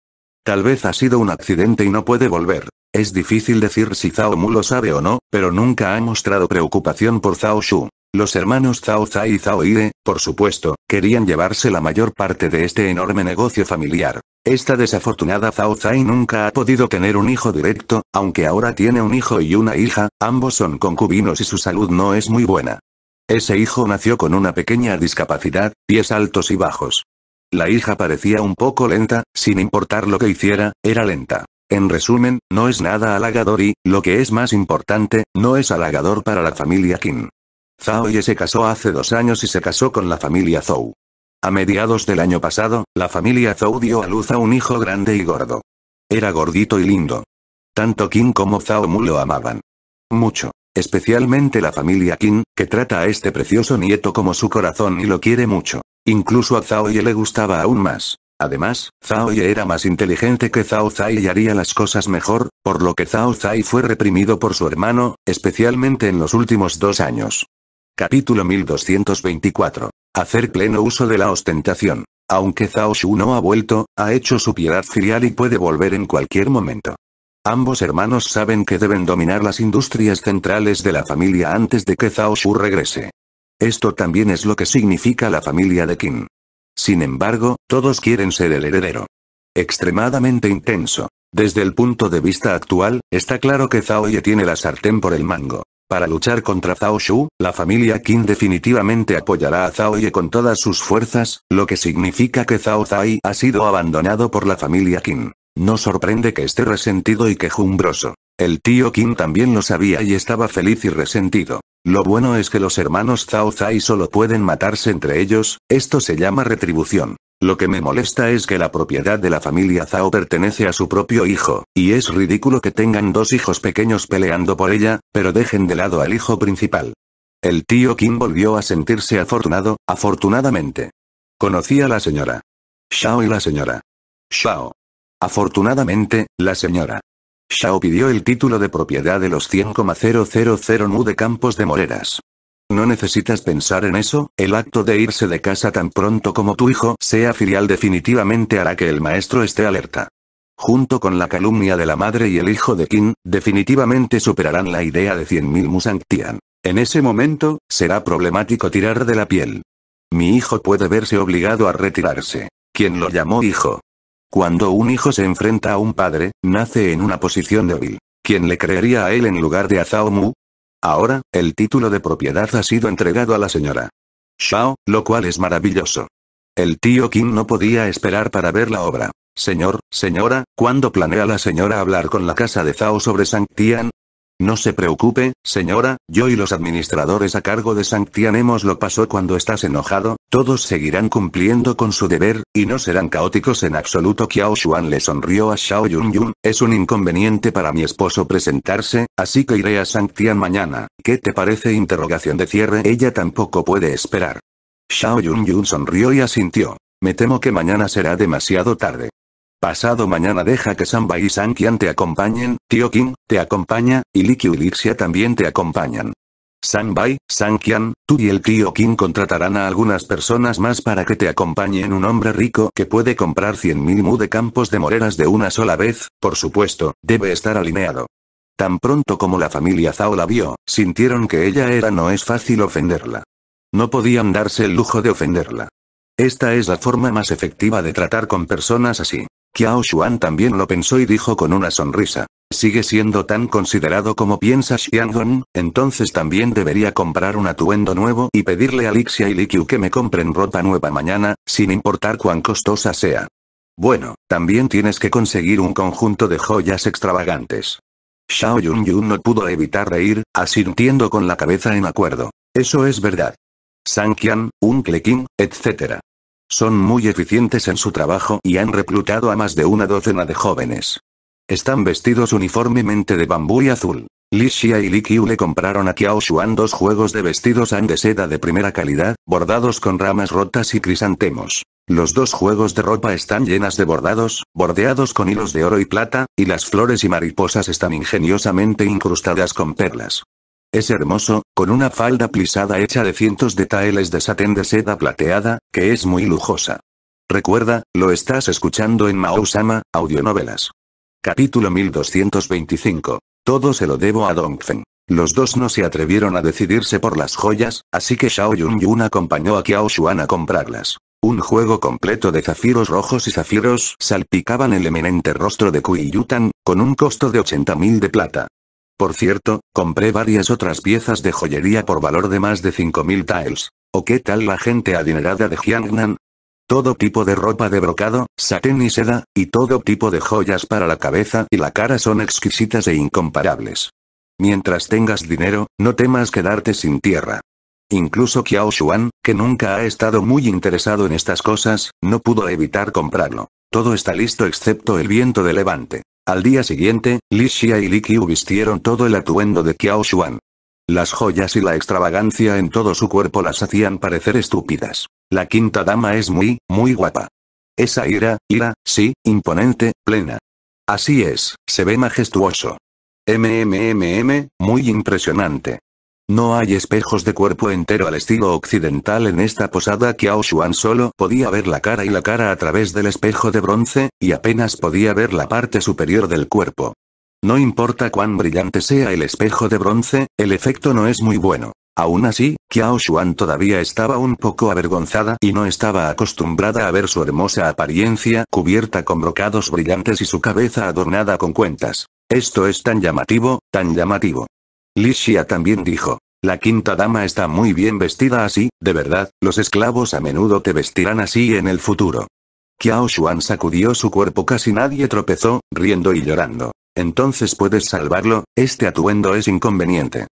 Tal vez ha sido un accidente y no puede volver. Es difícil decir si Zhao Mu lo sabe o no, pero nunca ha mostrado preocupación por Zhao Shu. Los hermanos Zhao Zai y Zhao Ire, por supuesto, querían llevarse la mayor parte de este enorme negocio familiar. Esta desafortunada Zhao Zai nunca ha podido tener un hijo directo, aunque ahora tiene un hijo y una hija, ambos son concubinos y su salud no es muy buena. Ese hijo nació con una pequeña discapacidad, pies altos y bajos. La hija parecía un poco lenta, sin importar lo que hiciera, era lenta. En resumen, no es nada halagador y, lo que es más importante, no es halagador para la familia Kim. Zhao Ye se casó hace dos años y se casó con la familia Zhou. A mediados del año pasado, la familia Zhou dio a luz a un hijo grande y gordo. Era gordito y lindo. Tanto Kim como Zhao Mu lo amaban. Mucho. Especialmente la familia Kim, que trata a este precioso nieto como su corazón y lo quiere mucho. Incluso a Ye le gustaba aún más. Además, Ye era más inteligente que Zhao Zai y haría las cosas mejor, por lo que Zhao Zai fue reprimido por su hermano, especialmente en los últimos dos años. Capítulo 1224. Hacer pleno uso de la ostentación. Aunque Zhao Shu no ha vuelto, ha hecho su piedad filial y puede volver en cualquier momento. Ambos hermanos saben que deben dominar las industrias centrales de la familia antes de que Zhao Shu regrese. Esto también es lo que significa la familia de Kim. Sin embargo, todos quieren ser el heredero. Extremadamente intenso. Desde el punto de vista actual, está claro que Zhao Ye tiene la sartén por el mango. Para luchar contra Zhao Shu, la familia Qin definitivamente apoyará a Zhao Ye con todas sus fuerzas, lo que significa que Zhao Zai ha sido abandonado por la familia Qin. No sorprende que esté resentido y quejumbroso. El tío Qin también lo sabía y estaba feliz y resentido. Lo bueno es que los hermanos Zhao Zai solo pueden matarse entre ellos, esto se llama retribución. Lo que me molesta es que la propiedad de la familia Zhao pertenece a su propio hijo, y es ridículo que tengan dos hijos pequeños peleando por ella, pero dejen de lado al hijo principal. El tío Kim volvió a sentirse afortunado, afortunadamente. Conocí a la señora. Shao y la señora. Shao. Afortunadamente, la señora. Shao pidió el título de propiedad de los 100,000 Mu de Campos de Moreras. No necesitas pensar en eso, el acto de irse de casa tan pronto como tu hijo sea filial definitivamente hará que el maestro esté alerta. Junto con la calumnia de la madre y el hijo de Qin, definitivamente superarán la idea de 100.000 Musang Tian. En ese momento, será problemático tirar de la piel. Mi hijo puede verse obligado a retirarse. ¿Quién lo llamó hijo, cuando un hijo se enfrenta a un padre, nace en una posición débil. ¿Quién le creería a él en lugar de a Zhao Mu? Ahora, el título de propiedad ha sido entregado a la señora Shao, lo cual es maravilloso. El tío Kim no podía esperar para ver la obra. Señor, señora, ¿cuándo planea la señora hablar con la casa de Zhao sobre San no se preocupe, señora, yo y los administradores a cargo de Sanctian hemos lo pasó cuando estás enojado, todos seguirán cumpliendo con su deber, y no serán caóticos en absoluto. Xiao Xuan le sonrió a Xiao Yun Yun, es un inconveniente para mi esposo presentarse, así que iré a Sanctian mañana. ¿Qué te parece? Interrogación de cierre. Ella tampoco puede esperar. Xiao Yun Yun sonrió y asintió. Me temo que mañana será demasiado tarde. Pasado mañana deja que Bai y Sankian te acompañen, Tío Kim, te acompaña, y Likyu y Lixia también te acompañan. Sanbai, Sankian, tú y el Tío Kim contratarán a algunas personas más para que te acompañen un hombre rico que puede comprar 100.000 mu de campos de moreras de una sola vez, por supuesto, debe estar alineado. Tan pronto como la familia Zhao la vio, sintieron que ella era no es fácil ofenderla. No podían darse el lujo de ofenderla. Esta es la forma más efectiva de tratar con personas así. Kiao Shuan también lo pensó y dijo con una sonrisa. Sigue siendo tan considerado como piensa Xiangon, entonces también debería comprar un atuendo nuevo y pedirle a Lixia y Likyu que me compren ropa nueva mañana, sin importar cuán costosa sea. Bueno, también tienes que conseguir un conjunto de joyas extravagantes. Xiao Yunyun no pudo evitar reír, asintiendo con la cabeza en acuerdo. Eso es verdad. Qian, un clicking, etc. Son muy eficientes en su trabajo y han reclutado a más de una docena de jóvenes. Están vestidos uniformemente de bambú y azul. Li Xia y Li le compraron a Kiao Xuan dos juegos de vestidos han de seda de primera calidad, bordados con ramas rotas y crisantemos. Los dos juegos de ropa están llenas de bordados, bordeados con hilos de oro y plata, y las flores y mariposas están ingeniosamente incrustadas con perlas. Es hermoso, con una falda plisada hecha de cientos de taeles de satén de seda plateada, que es muy lujosa. Recuerda, lo estás escuchando en Sama, Audionovelas. Capítulo 1225. Todo se lo debo a Dongfen. Los dos no se atrevieron a decidirse por las joyas, así que Shao Yun Yun acompañó a Kiao Xuan a comprarlas. Un juego completo de zafiros rojos y zafiros salpicaban el eminente rostro de Yutan, con un costo de 80.000 de plata. Por cierto, compré varias otras piezas de joyería por valor de más de 5.000 taels. ¿O qué tal la gente adinerada de Jiangnan? Todo tipo de ropa de brocado, satén y seda, y todo tipo de joyas para la cabeza y la cara son exquisitas e incomparables. Mientras tengas dinero, no temas quedarte sin tierra. Incluso Kiao Xuan, que nunca ha estado muy interesado en estas cosas, no pudo evitar comprarlo. Todo está listo excepto el viento de levante. Al día siguiente, Li Xia y Li Qiu vistieron todo el atuendo de Qiao Xuan. Las joyas y la extravagancia en todo su cuerpo las hacían parecer estúpidas. La quinta dama es muy, muy guapa. Esa ira, ira, sí, imponente, plena. Así es, se ve majestuoso. MMMM, muy impresionante. No hay espejos de cuerpo entero al estilo occidental en esta posada Kiao Shu'an solo podía ver la cara y la cara a través del espejo de bronce, y apenas podía ver la parte superior del cuerpo. No importa cuán brillante sea el espejo de bronce, el efecto no es muy bueno. Aún así, Kiao Xuan todavía estaba un poco avergonzada y no estaba acostumbrada a ver su hermosa apariencia cubierta con brocados brillantes y su cabeza adornada con cuentas. Esto es tan llamativo, tan llamativo. Lixia también dijo. La quinta dama está muy bien vestida así, de verdad, los esclavos a menudo te vestirán así en el futuro. Qiao Xuan sacudió su cuerpo casi nadie tropezó, riendo y llorando. Entonces puedes salvarlo, este atuendo es inconveniente.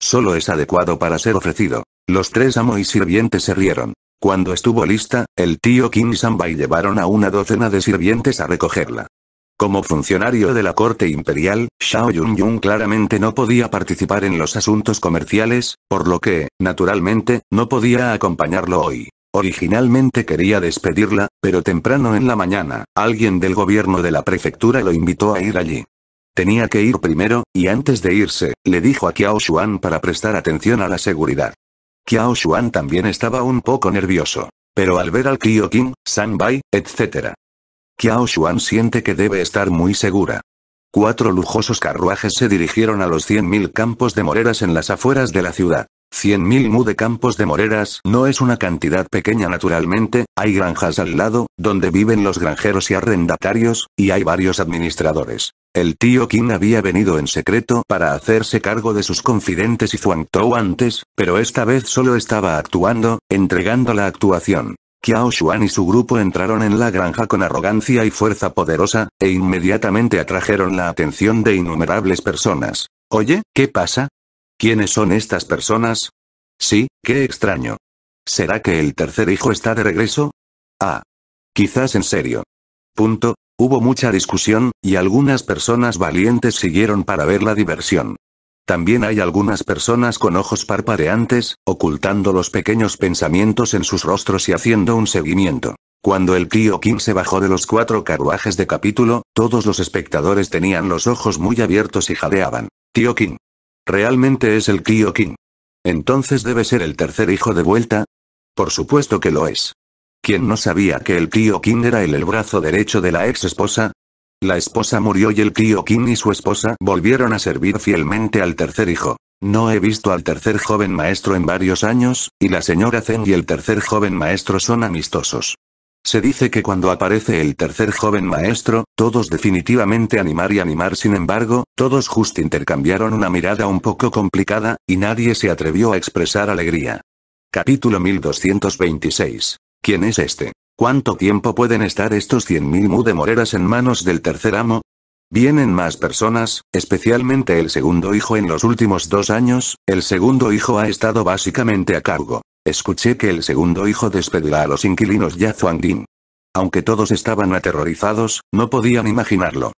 Solo es adecuado para ser ofrecido. Los tres amo y sirvientes se rieron. Cuando estuvo lista, el tío Kim y llevaron a una docena de sirvientes a recogerla. Como funcionario de la corte imperial, Xiao Yunyun claramente no podía participar en los asuntos comerciales, por lo que, naturalmente, no podía acompañarlo hoy. Originalmente quería despedirla, pero temprano en la mañana, alguien del gobierno de la prefectura lo invitó a ir allí. Tenía que ir primero, y antes de irse, le dijo a Qiao Xuan para prestar atención a la seguridad. Qiao Xuan también estaba un poco nervioso. Pero al ver al Kyo King, San Bai, etc., Xiao Xuan siente que debe estar muy segura. Cuatro lujosos carruajes se dirigieron a los 100.000 campos de moreras en las afueras de la ciudad. 100.000 mu de campos de moreras no es una cantidad pequeña naturalmente, hay granjas al lado, donde viven los granjeros y arrendatarios, y hay varios administradores. El tío Qin había venido en secreto para hacerse cargo de sus confidentes y Zhuang Tou antes, pero esta vez solo estaba actuando, entregando la actuación. Kiao Xuan y su grupo entraron en la granja con arrogancia y fuerza poderosa, e inmediatamente atrajeron la atención de innumerables personas. Oye, ¿qué pasa? ¿Quiénes son estas personas? Sí, qué extraño. ¿Será que el tercer hijo está de regreso? Ah. Quizás en serio. Punto. Hubo mucha discusión, y algunas personas valientes siguieron para ver la diversión. También hay algunas personas con ojos parpadeantes, ocultando los pequeños pensamientos en sus rostros y haciendo un seguimiento. Cuando el tío King se bajó de los cuatro carruajes de capítulo, todos los espectadores tenían los ojos muy abiertos y jadeaban. Tío King. Realmente es el tío King. Entonces debe ser el tercer hijo de vuelta. Por supuesto que lo es. ¿Quién no sabía que el tío King era el, el brazo derecho de la ex esposa? La esposa murió y el tío Kim y su esposa volvieron a servir fielmente al tercer hijo. No he visto al tercer joven maestro en varios años, y la señora Zen y el tercer joven maestro son amistosos. Se dice que cuando aparece el tercer joven maestro, todos definitivamente animar y animar sin embargo, todos justo intercambiaron una mirada un poco complicada, y nadie se atrevió a expresar alegría. Capítulo 1226. ¿Quién es este? ¿Cuánto tiempo pueden estar estos 100.000 mu de moreras en manos del tercer amo? Vienen más personas, especialmente el segundo hijo en los últimos dos años, el segundo hijo ha estado básicamente a cargo. Escuché que el segundo hijo despedirá a los inquilinos ya Ding. Aunque todos estaban aterrorizados, no podían imaginarlo.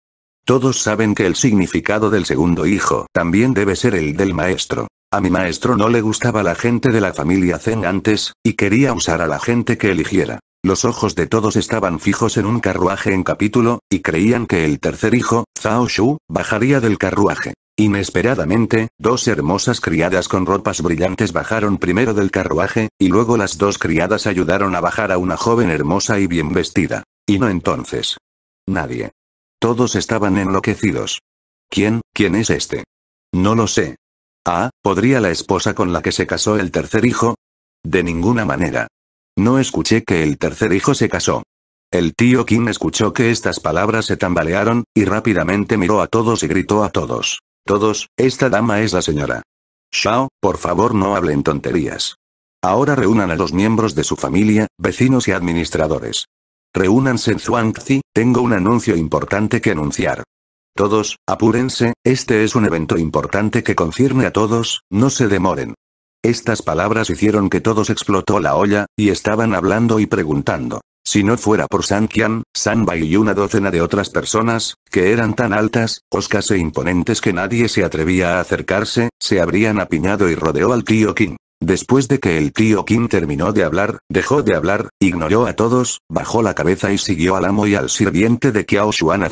Todos saben que el significado del segundo hijo también debe ser el del maestro. A mi maestro no le gustaba la gente de la familia Zen antes, y quería usar a la gente que eligiera. Los ojos de todos estaban fijos en un carruaje en capítulo, y creían que el tercer hijo, Zhao Shu, bajaría del carruaje. Inesperadamente, dos hermosas criadas con ropas brillantes bajaron primero del carruaje, y luego las dos criadas ayudaron a bajar a una joven hermosa y bien vestida. Y no entonces. Nadie. Todos estaban enloquecidos. ¿Quién, quién es este? No lo sé. Ah, ¿podría la esposa con la que se casó el tercer hijo? De ninguna manera. No escuché que el tercer hijo se casó. El tío Kim escuchó que estas palabras se tambalearon, y rápidamente miró a todos y gritó a todos. Todos, esta dama es la señora. Shao, por favor no hablen tonterías. Ahora reúnan a los miembros de su familia, vecinos y administradores. Reúnanse en Zhuangzi, tengo un anuncio importante que anunciar. Todos, apúrense, este es un evento importante que concierne a todos, no se demoren. Estas palabras hicieron que todos explotó la olla, y estaban hablando y preguntando. Si no fuera por San Qian, Bai y una docena de otras personas, que eran tan altas, oscas e imponentes que nadie se atrevía a acercarse, se habrían apiñado y rodeó al tío Qin. Después de que el tío Kim terminó de hablar, dejó de hablar, ignoró a todos, bajó la cabeza y siguió al amo y al sirviente de Kiao Xuan a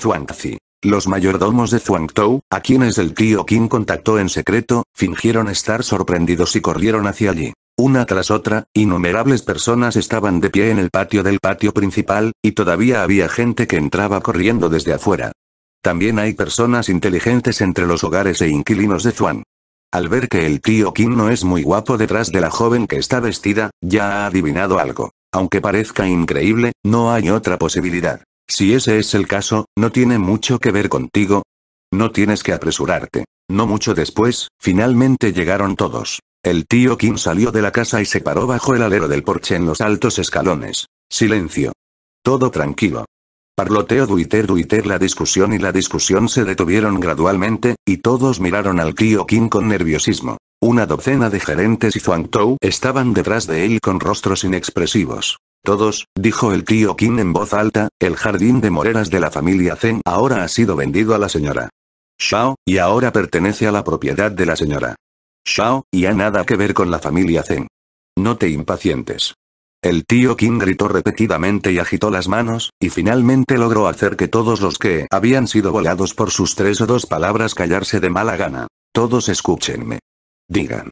los mayordomos de Tou, a quienes el tío Qin contactó en secreto, fingieron estar sorprendidos y corrieron hacia allí. Una tras otra, innumerables personas estaban de pie en el patio del patio principal, y todavía había gente que entraba corriendo desde afuera. También hay personas inteligentes entre los hogares e inquilinos de Zhuang. Al ver que el tío Kim no es muy guapo detrás de la joven que está vestida, ya ha adivinado algo. Aunque parezca increíble, no hay otra posibilidad. Si ese es el caso, no tiene mucho que ver contigo. No tienes que apresurarte. No mucho después, finalmente llegaron todos. El tío Kim salió de la casa y se paró bajo el alero del porche en los altos escalones. Silencio. Todo tranquilo. Parloteo duiter duiter la discusión y la discusión se detuvieron gradualmente, y todos miraron al tío Kim con nerviosismo. Una docena de gerentes y Zhuang Tou estaban detrás de él con rostros inexpresivos. Todos, dijo el tío Kim en voz alta, el jardín de moreras de la familia Zen ahora ha sido vendido a la señora. Shao, y ahora pertenece a la propiedad de la señora. Shao, y ha nada que ver con la familia Zen. No te impacientes. El tío Kim gritó repetidamente y agitó las manos, y finalmente logró hacer que todos los que habían sido volados por sus tres o dos palabras callarse de mala gana. Todos escúchenme. Digan.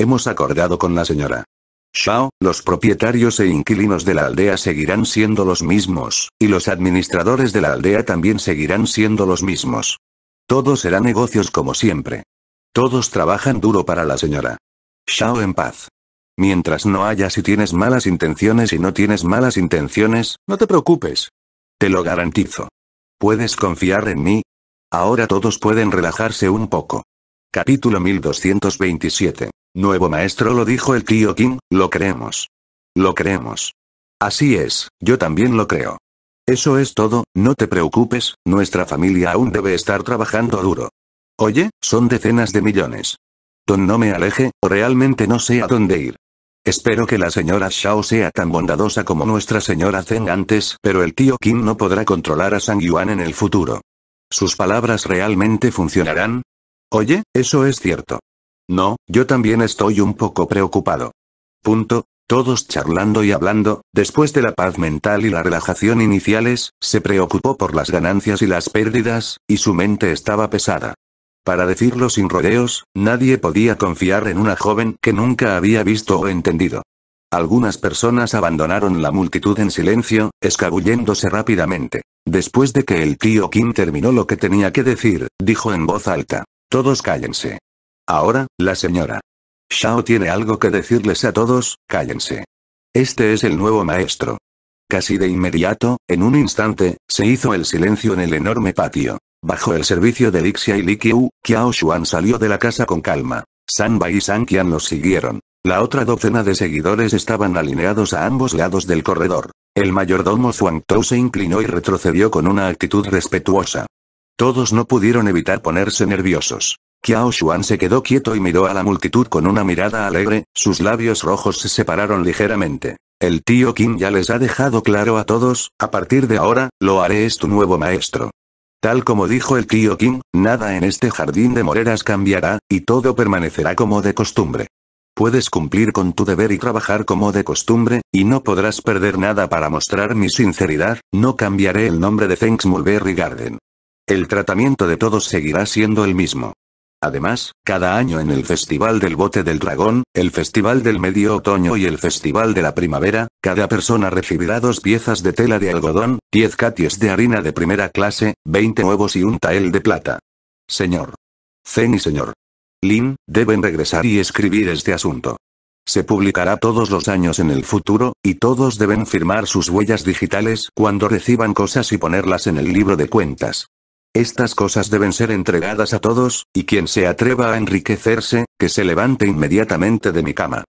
Hemos acordado con la señora. Shao, los propietarios e inquilinos de la aldea seguirán siendo los mismos, y los administradores de la aldea también seguirán siendo los mismos. Todo será negocios como siempre. Todos trabajan duro para la señora. Shao en paz. Mientras no haya si tienes malas intenciones y no tienes malas intenciones, no te preocupes. Te lo garantizo. ¿Puedes confiar en mí? Ahora todos pueden relajarse un poco. Capítulo 1227. Nuevo maestro lo dijo el tío Kim, lo creemos. Lo creemos. Así es, yo también lo creo. Eso es todo, no te preocupes, nuestra familia aún debe estar trabajando duro. Oye, son decenas de millones. Don no me aleje, o realmente no sé a dónde ir. Espero que la señora Shao sea tan bondadosa como nuestra señora Zen antes, pero el tío Kim no podrá controlar a Sang Yuan en el futuro. ¿Sus palabras realmente funcionarán? Oye, eso es cierto. No, yo también estoy un poco preocupado. Punto. Todos charlando y hablando, después de la paz mental y la relajación iniciales, se preocupó por las ganancias y las pérdidas, y su mente estaba pesada. Para decirlo sin rodeos, nadie podía confiar en una joven que nunca había visto o entendido. Algunas personas abandonaron la multitud en silencio, escabulléndose rápidamente. Después de que el tío Kim terminó lo que tenía que decir, dijo en voz alta. Todos cállense. Ahora, la señora. Shao tiene algo que decirles a todos, cállense. Este es el nuevo maestro. Casi de inmediato, en un instante, se hizo el silencio en el enorme patio. Bajo el servicio de Lixia y Li Qiu, Xuan salió de la casa con calma. San Bai y San Qian los siguieron. La otra docena de seguidores estaban alineados a ambos lados del corredor. El mayordomo Zhuang Tou se inclinó y retrocedió con una actitud respetuosa. Todos no pudieron evitar ponerse nerviosos. Xiao Xuan se quedó quieto y miró a la multitud con una mirada alegre, sus labios rojos se separaron ligeramente. El tío Kim ya les ha dejado claro a todos, a partir de ahora, lo haré es tu nuevo maestro. Tal como dijo el tío Kim, nada en este jardín de moreras cambiará, y todo permanecerá como de costumbre. Puedes cumplir con tu deber y trabajar como de costumbre, y no podrás perder nada para mostrar mi sinceridad, no cambiaré el nombre de Thanks Mulberry Garden. El tratamiento de todos seguirá siendo el mismo. Además, cada año en el Festival del Bote del Dragón, el Festival del Medio Otoño y el Festival de la Primavera, cada persona recibirá dos piezas de tela de algodón, 10 katies de harina de primera clase, 20 huevos y un tael de plata. Señor. Zen y señor. Lin, deben regresar y escribir este asunto. Se publicará todos los años en el futuro, y todos deben firmar sus huellas digitales cuando reciban cosas y ponerlas en el libro de cuentas. Estas cosas deben ser entregadas a todos, y quien se atreva a enriquecerse, que se levante inmediatamente de mi cama.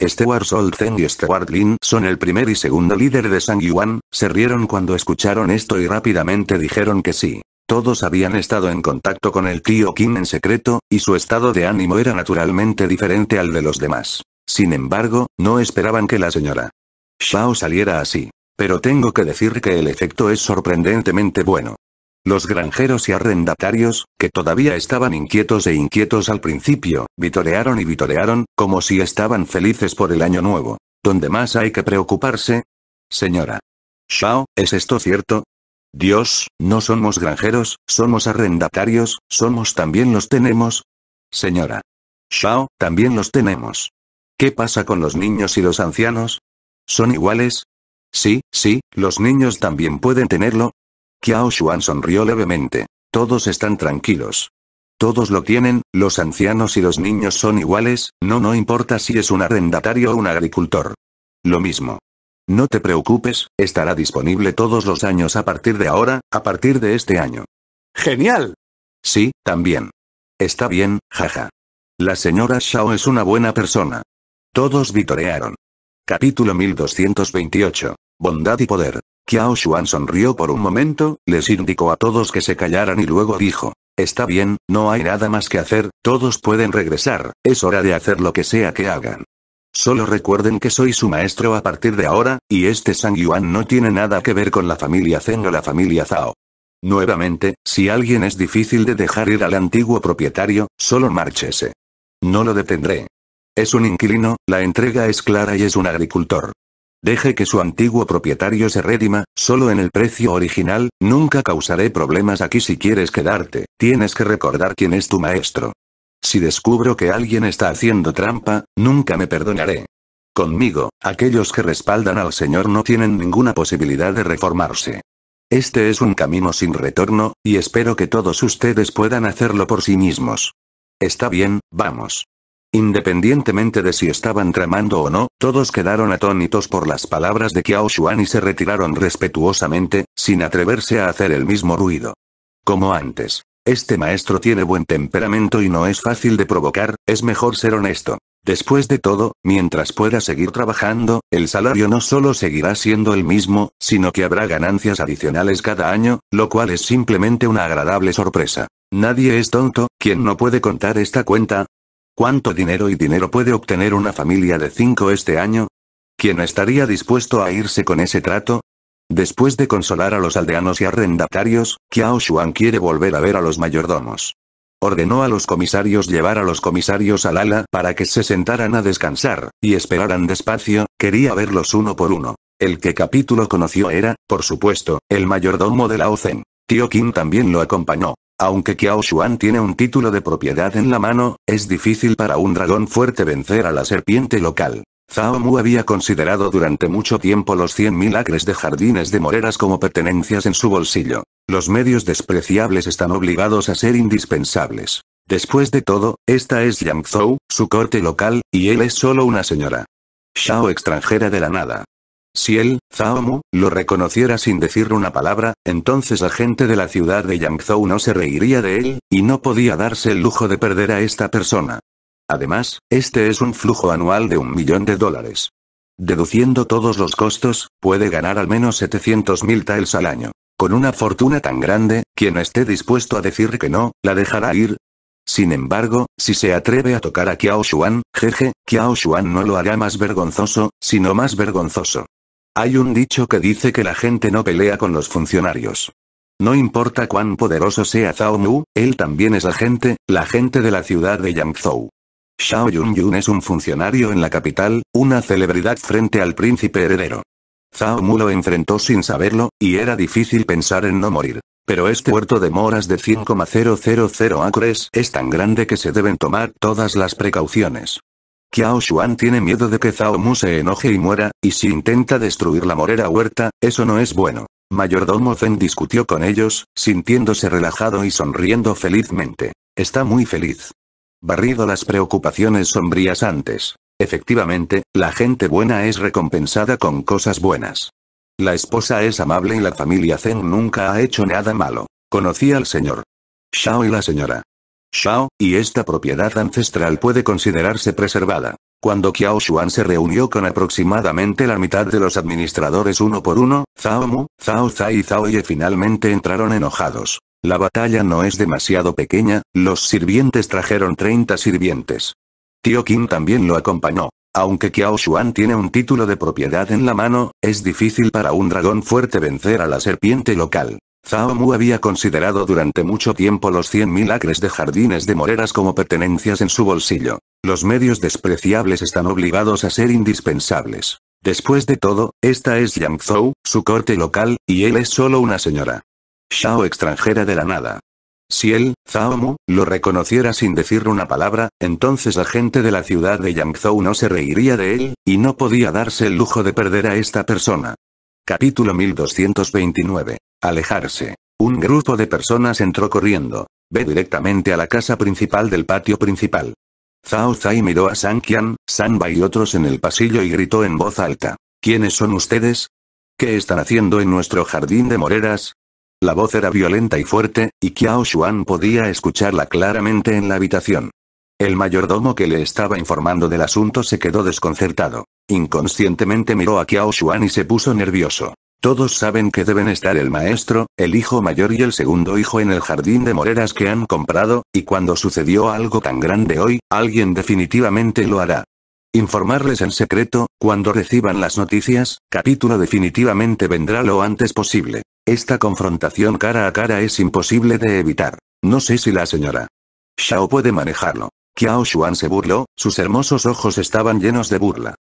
Stewart Solzen y Stewart Lin son el primer y segundo líder de San Yuan, se rieron cuando escucharon esto y rápidamente dijeron que sí. Todos habían estado en contacto con el tío Kim en secreto, y su estado de ánimo era naturalmente diferente al de los demás. Sin embargo, no esperaban que la señora Shao saliera así. Pero tengo que decir que el efecto es sorprendentemente bueno. Los granjeros y arrendatarios, que todavía estaban inquietos e inquietos al principio, vitorearon y vitorearon, como si estaban felices por el año nuevo. ¿Dónde más hay que preocuparse? Señora. Shao, ¿es esto cierto? Dios, no somos granjeros, somos arrendatarios, somos también los tenemos. Señora. Shao, también los tenemos. ¿Qué pasa con los niños y los ancianos? ¿Son iguales? Sí, sí, los niños también pueden tenerlo, Kiao Xuan sonrió levemente. Todos están tranquilos. Todos lo tienen, los ancianos y los niños son iguales, no no importa si es un arrendatario o un agricultor. Lo mismo. No te preocupes, estará disponible todos los años a partir de ahora, a partir de este año. ¡Genial! Sí, también. Está bien, jaja. La señora Xiao es una buena persona. Todos vitorearon. Capítulo 1228. Bondad y poder. Kiao Xuan sonrió por un momento, les indicó a todos que se callaran y luego dijo. Está bien, no hay nada más que hacer, todos pueden regresar, es hora de hacer lo que sea que hagan. Solo recuerden que soy su maestro a partir de ahora, y este Sang Yuan no tiene nada que ver con la familia Zen o la familia Zhao. Nuevamente, si alguien es difícil de dejar ir al antiguo propietario, solo márchese. No lo detendré. Es un inquilino, la entrega es clara y es un agricultor. Deje que su antiguo propietario se redima, solo en el precio original, nunca causaré problemas aquí si quieres quedarte, tienes que recordar quién es tu maestro. Si descubro que alguien está haciendo trampa, nunca me perdonaré. Conmigo, aquellos que respaldan al Señor no tienen ninguna posibilidad de reformarse. Este es un camino sin retorno, y espero que todos ustedes puedan hacerlo por sí mismos. Está bien, vamos. Independientemente de si estaban tramando o no, todos quedaron atónitos por las palabras de Kiao Shu'an y se retiraron respetuosamente, sin atreverse a hacer el mismo ruido. Como antes. Este maestro tiene buen temperamento y no es fácil de provocar, es mejor ser honesto. Después de todo, mientras pueda seguir trabajando, el salario no solo seguirá siendo el mismo, sino que habrá ganancias adicionales cada año, lo cual es simplemente una agradable sorpresa. Nadie es tonto, quien no puede contar esta cuenta, ¿Cuánto dinero y dinero puede obtener una familia de cinco este año? ¿Quién estaría dispuesto a irse con ese trato? Después de consolar a los aldeanos y arrendatarios, Qiao Xuan quiere volver a ver a los mayordomos. Ordenó a los comisarios llevar a los comisarios al ala para que se sentaran a descansar, y esperaran despacio, quería verlos uno por uno. El que capítulo conoció era, por supuesto, el mayordomo de la Zhen. Tío Kim también lo acompañó. Aunque Qiao Xuan tiene un título de propiedad en la mano, es difícil para un dragón fuerte vencer a la serpiente local. Zhao Mu había considerado durante mucho tiempo los 100.000 acres de jardines de moreras como pertenencias en su bolsillo. Los medios despreciables están obligados a ser indispensables. Después de todo, esta es Yang Zhou, su corte local, y él es solo una señora. Xiao extranjera de la nada. Si él, Zaomo, lo reconociera sin decir una palabra, entonces la gente de la ciudad de Yangzhou no se reiría de él, y no podía darse el lujo de perder a esta persona. Además, este es un flujo anual de un millón de dólares. Deduciendo todos los costos, puede ganar al menos mil taels al año. Con una fortuna tan grande, quien esté dispuesto a decir que no, la dejará ir. Sin embargo, si se atreve a tocar a Kiao Xuan, jeje, Kiao Xuan no lo hará más vergonzoso, sino más vergonzoso. Hay un dicho que dice que la gente no pelea con los funcionarios. No importa cuán poderoso sea Zhao Mu, él también es la gente, la gente de la ciudad de Yangzhou. Xiao Yun es un funcionario en la capital, una celebridad frente al príncipe heredero. Zhao Mu lo enfrentó sin saberlo, y era difícil pensar en no morir. Pero este puerto de moras de 5,000 acres es tan grande que se deben tomar todas las precauciones. Qiao Xuan tiene miedo de que Zhao Mu se enoje y muera, y si intenta destruir la morera huerta, eso no es bueno. Mayordomo Zen discutió con ellos, sintiéndose relajado y sonriendo felizmente. Está muy feliz. Barrido las preocupaciones sombrías antes. Efectivamente, la gente buena es recompensada con cosas buenas. La esposa es amable y la familia Zen nunca ha hecho nada malo. Conocí al señor. Shao y la señora. Shao, y esta propiedad ancestral puede considerarse preservada. Cuando Qiao Xuan se reunió con aproximadamente la mitad de los administradores uno por uno, Zhao Mu, Zhao Zai y Zhao Ye finalmente entraron enojados. La batalla no es demasiado pequeña, los sirvientes trajeron 30 sirvientes. Tio Kim también lo acompañó. Aunque Qiao Xuan tiene un título de propiedad en la mano, es difícil para un dragón fuerte vencer a la serpiente local. Zhao Mu había considerado durante mucho tiempo los 100.000 acres de jardines de moreras como pertenencias en su bolsillo. Los medios despreciables están obligados a ser indispensables. Después de todo, esta es Yangzhou, su corte local, y él es solo una señora. Shao extranjera de la nada. Si él, Zhao Mu, lo reconociera sin decir una palabra, entonces la gente de la ciudad de Yangzhou no se reiría de él, y no podía darse el lujo de perder a esta persona. Capítulo 1229. Alejarse. Un grupo de personas entró corriendo. Ve directamente a la casa principal del patio principal. Zhao Zai miró a San Qian, Sanba y otros en el pasillo y gritó en voz alta. ¿Quiénes son ustedes? ¿Qué están haciendo en nuestro jardín de moreras? La voz era violenta y fuerte, y Qiao Xuan podía escucharla claramente en la habitación. El mayordomo que le estaba informando del asunto se quedó desconcertado. Inconscientemente miró a Kiao Xuan y se puso nervioso. Todos saben que deben estar el maestro, el hijo mayor y el segundo hijo en el jardín de moreras que han comprado, y cuando sucedió algo tan grande hoy, alguien definitivamente lo hará. Informarles en secreto, cuando reciban las noticias, capítulo definitivamente vendrá lo antes posible. Esta confrontación cara a cara es imposible de evitar. No sé si la señora Shao puede manejarlo. Kiao Xuan se burló, sus hermosos ojos estaban llenos de burla.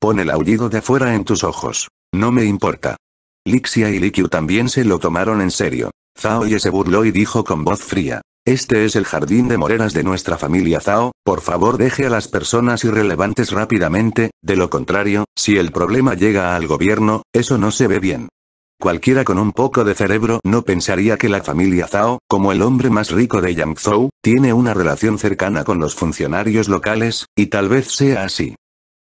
Pon el aullido de afuera en tus ojos. No me importa. Lixia y Likyu también se lo tomaron en serio. Zhao Ye se burló y dijo con voz fría. Este es el jardín de moreras de nuestra familia Zhao, por favor deje a las personas irrelevantes rápidamente, de lo contrario, si el problema llega al gobierno, eso no se ve bien. Cualquiera con un poco de cerebro no pensaría que la familia Zhao, como el hombre más rico de Yangzhou, tiene una relación cercana con los funcionarios locales, y tal vez sea así.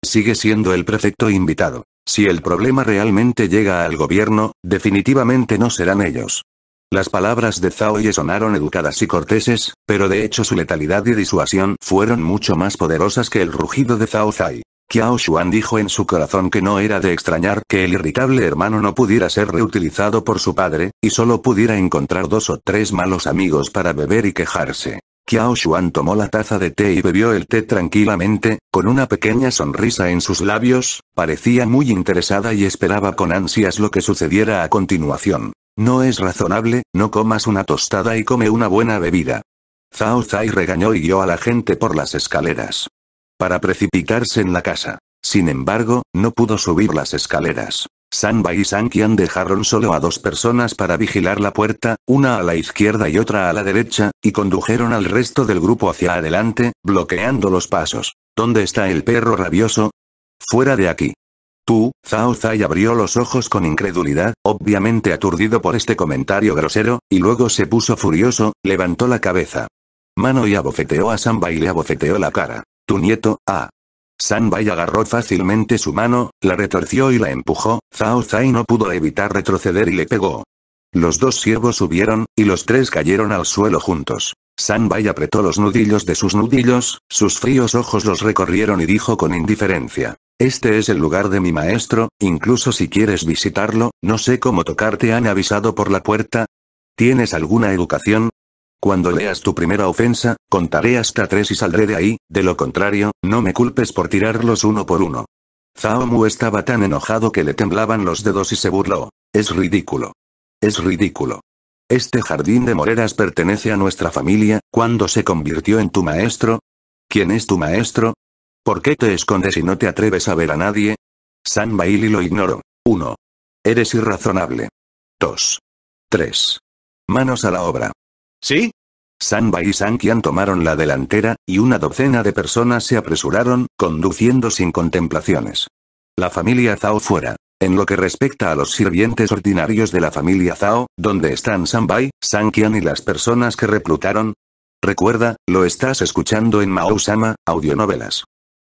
Sigue siendo el prefecto invitado. Si el problema realmente llega al gobierno, definitivamente no serán ellos. Las palabras de Zhao Ye sonaron educadas y corteses, pero de hecho su letalidad y disuasión fueron mucho más poderosas que el rugido de Zhao Zai. Kiao Xuan dijo en su corazón que no era de extrañar que el irritable hermano no pudiera ser reutilizado por su padre, y solo pudiera encontrar dos o tres malos amigos para beber y quejarse. Kiao Xuan tomó la taza de té y bebió el té tranquilamente, con una pequeña sonrisa en sus labios, parecía muy interesada y esperaba con ansias lo que sucediera a continuación. No es razonable, no comas una tostada y come una buena bebida. Zhao Zai regañó y guió a la gente por las escaleras para precipitarse en la casa. Sin embargo, no pudo subir las escaleras. Sanba y Sankian dejaron solo a dos personas para vigilar la puerta, una a la izquierda y otra a la derecha, y condujeron al resto del grupo hacia adelante, bloqueando los pasos. ¿Dónde está el perro rabioso? Fuera de aquí. Tú, Zhao Zai abrió los ojos con incredulidad, obviamente aturdido por este comentario grosero, y luego se puso furioso, levantó la cabeza. Mano y abofeteó a Sanba y le abofeteó la cara. Tu nieto, ah. Sanbai agarró fácilmente su mano, la retorció y la empujó, Zhao Zai no pudo evitar retroceder y le pegó. Los dos siervos subieron, y los tres cayeron al suelo juntos. Sanbai apretó los nudillos de sus nudillos, sus fríos ojos los recorrieron y dijo con indiferencia. Este es el lugar de mi maestro, incluso si quieres visitarlo, no sé cómo tocarte han avisado por la puerta. ¿Tienes alguna educación? Cuando leas tu primera ofensa, contaré hasta tres y saldré de ahí, de lo contrario, no me culpes por tirarlos uno por uno. Zaomu estaba tan enojado que le temblaban los dedos y se burló. Es ridículo. Es ridículo. Este jardín de moreras pertenece a nuestra familia, ¿cuándo se convirtió en tu maestro? ¿Quién es tu maestro? ¿Por qué te escondes y no te atreves a ver a nadie? San Bailey lo ignoró. 1. Eres irrazonable. 2. 3. Manos a la obra. ¿Sí? Sanbai y Sankian tomaron la delantera, y una docena de personas se apresuraron, conduciendo sin contemplaciones. La familia Zhao fuera. En lo que respecta a los sirvientes ordinarios de la familia Zhao, ¿dónde están Sanbai, Sankian y las personas que reclutaron? Recuerda, lo estás escuchando en Mao-sama, Audionovelas.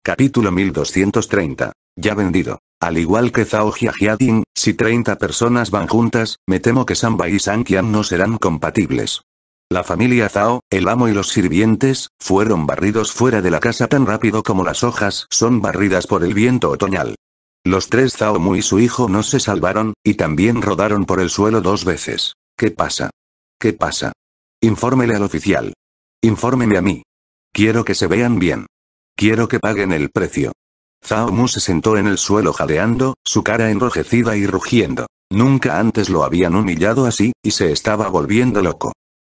Capítulo 1230. Ya vendido. Al igual que Zhao Jiajiading, si 30 personas van juntas, me temo que Sanbai y Sankian no serán compatibles. La familia Zhao, el amo y los sirvientes, fueron barridos fuera de la casa tan rápido como las hojas son barridas por el viento otoñal. Los tres Zhao Mu y su hijo no se salvaron, y también rodaron por el suelo dos veces. ¿Qué pasa? ¿Qué pasa? Infórmele al oficial. Infórmeme a mí. Quiero que se vean bien. Quiero que paguen el precio. Zhao Mu se sentó en el suelo jadeando, su cara enrojecida y rugiendo. Nunca antes lo habían humillado así, y se estaba volviendo loco.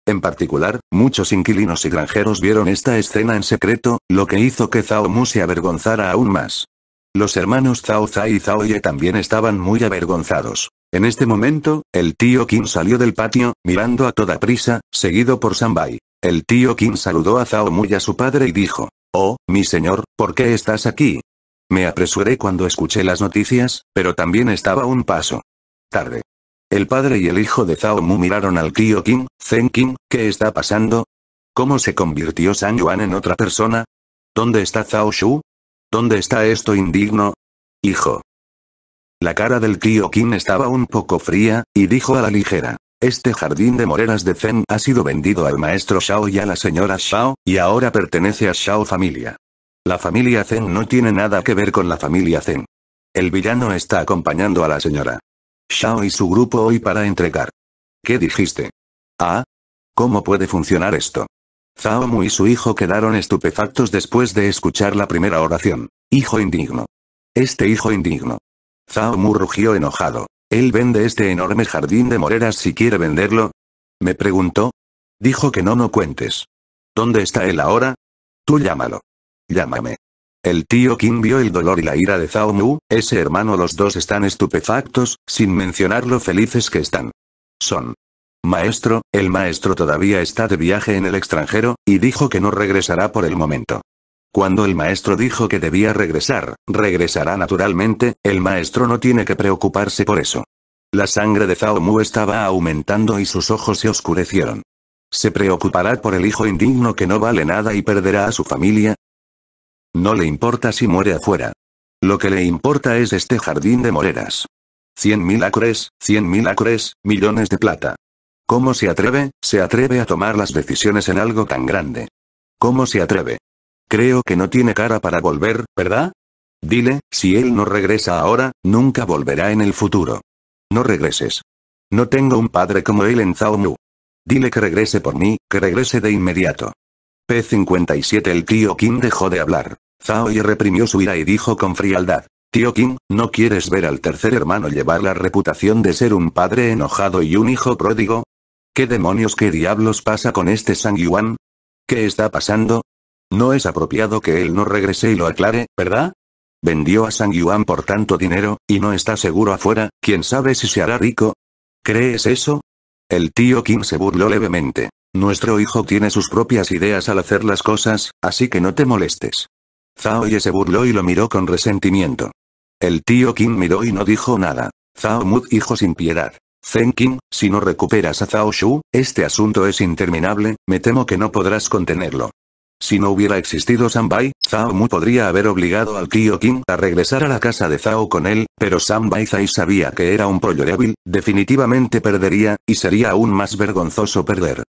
En particular, muchos inquilinos y granjeros vieron esta escena en secreto, lo que hizo que Zhao Mu se avergonzara aún más. Los hermanos Zhao Zai y Zhao Ye también estaban muy avergonzados. En este momento, el tío Qin salió del patio, mirando a toda prisa, seguido por Sanbai. El tío Qin saludó a Zhao Mu y a su padre y dijo, Oh, mi señor, ¿por qué estás aquí? Me apresuré cuando escuché las noticias, pero también estaba un paso. Tarde. El padre y el hijo de Zhao Mu miraron al tío Kim, Zen King. ¿qué está pasando? ¿Cómo se convirtió San Yuan en otra persona? ¿Dónde está Zhao Shu? ¿Dónde está esto indigno? Hijo. La cara del tío estaba un poco fría, y dijo a la ligera. Este jardín de moreras de Zen ha sido vendido al maestro Shao y a la señora Shao, y ahora pertenece a Shao familia. La familia Zen no tiene nada que ver con la familia Zen. El villano está acompañando a la señora. Shao y su grupo hoy para entregar. ¿Qué dijiste? Ah. ¿Cómo puede funcionar esto? Zaomu y su hijo quedaron estupefactos después de escuchar la primera oración. Hijo indigno. Este hijo indigno. Mu rugió enojado. ¿Él vende este enorme jardín de moreras si quiere venderlo? Me preguntó. Dijo que no no cuentes. ¿Dónde está él ahora? Tú llámalo. Llámame. El tío Kim vio el dolor y la ira de Zhao Mu, ese hermano los dos están estupefactos, sin mencionar lo felices que están. Son. Maestro, el maestro todavía está de viaje en el extranjero, y dijo que no regresará por el momento. Cuando el maestro dijo que debía regresar, regresará naturalmente, el maestro no tiene que preocuparse por eso. La sangre de Zhao Mu estaba aumentando y sus ojos se oscurecieron. Se preocupará por el hijo indigno que no vale nada y perderá a su familia, no le importa si muere afuera. Lo que le importa es este jardín de moreras. Cien mil acres, cien mil acres, millones de plata. ¿Cómo se atreve, se atreve a tomar las decisiones en algo tan grande? ¿Cómo se atreve? Creo que no tiene cara para volver, ¿verdad? Dile, si él no regresa ahora, nunca volverá en el futuro. No regreses. No tengo un padre como él en Zaomu. Dile que regrese por mí, que regrese de inmediato. P57 El tío Kim dejó de hablar. Zhao Yi reprimió su ira y dijo con frialdad. Tío King, ¿no quieres ver al tercer hermano llevar la reputación de ser un padre enojado y un hijo pródigo? ¿Qué demonios qué diablos pasa con este Sang Yuan? ¿Qué está pasando? No es apropiado que él no regrese y lo aclare, ¿verdad? Vendió a Sang Yuan por tanto dinero, y no está seguro afuera, quién sabe si se hará rico. ¿Crees eso? El tío Kim se burló levemente. Nuestro hijo tiene sus propias ideas al hacer las cosas, así que no te molestes. Zhao Ye se burló y lo miró con resentimiento. El tío King miró y no dijo nada. Zhao Mu dijo sin piedad. Zen King, si no recuperas a Zhao Shu, este asunto es interminable, me temo que no podrás contenerlo. Si no hubiera existido Bai, Zhao Mu podría haber obligado al tío King a regresar a la casa de Zhao con él, pero Bai Zai sabía que era un pollo débil, definitivamente perdería, y sería aún más vergonzoso perder.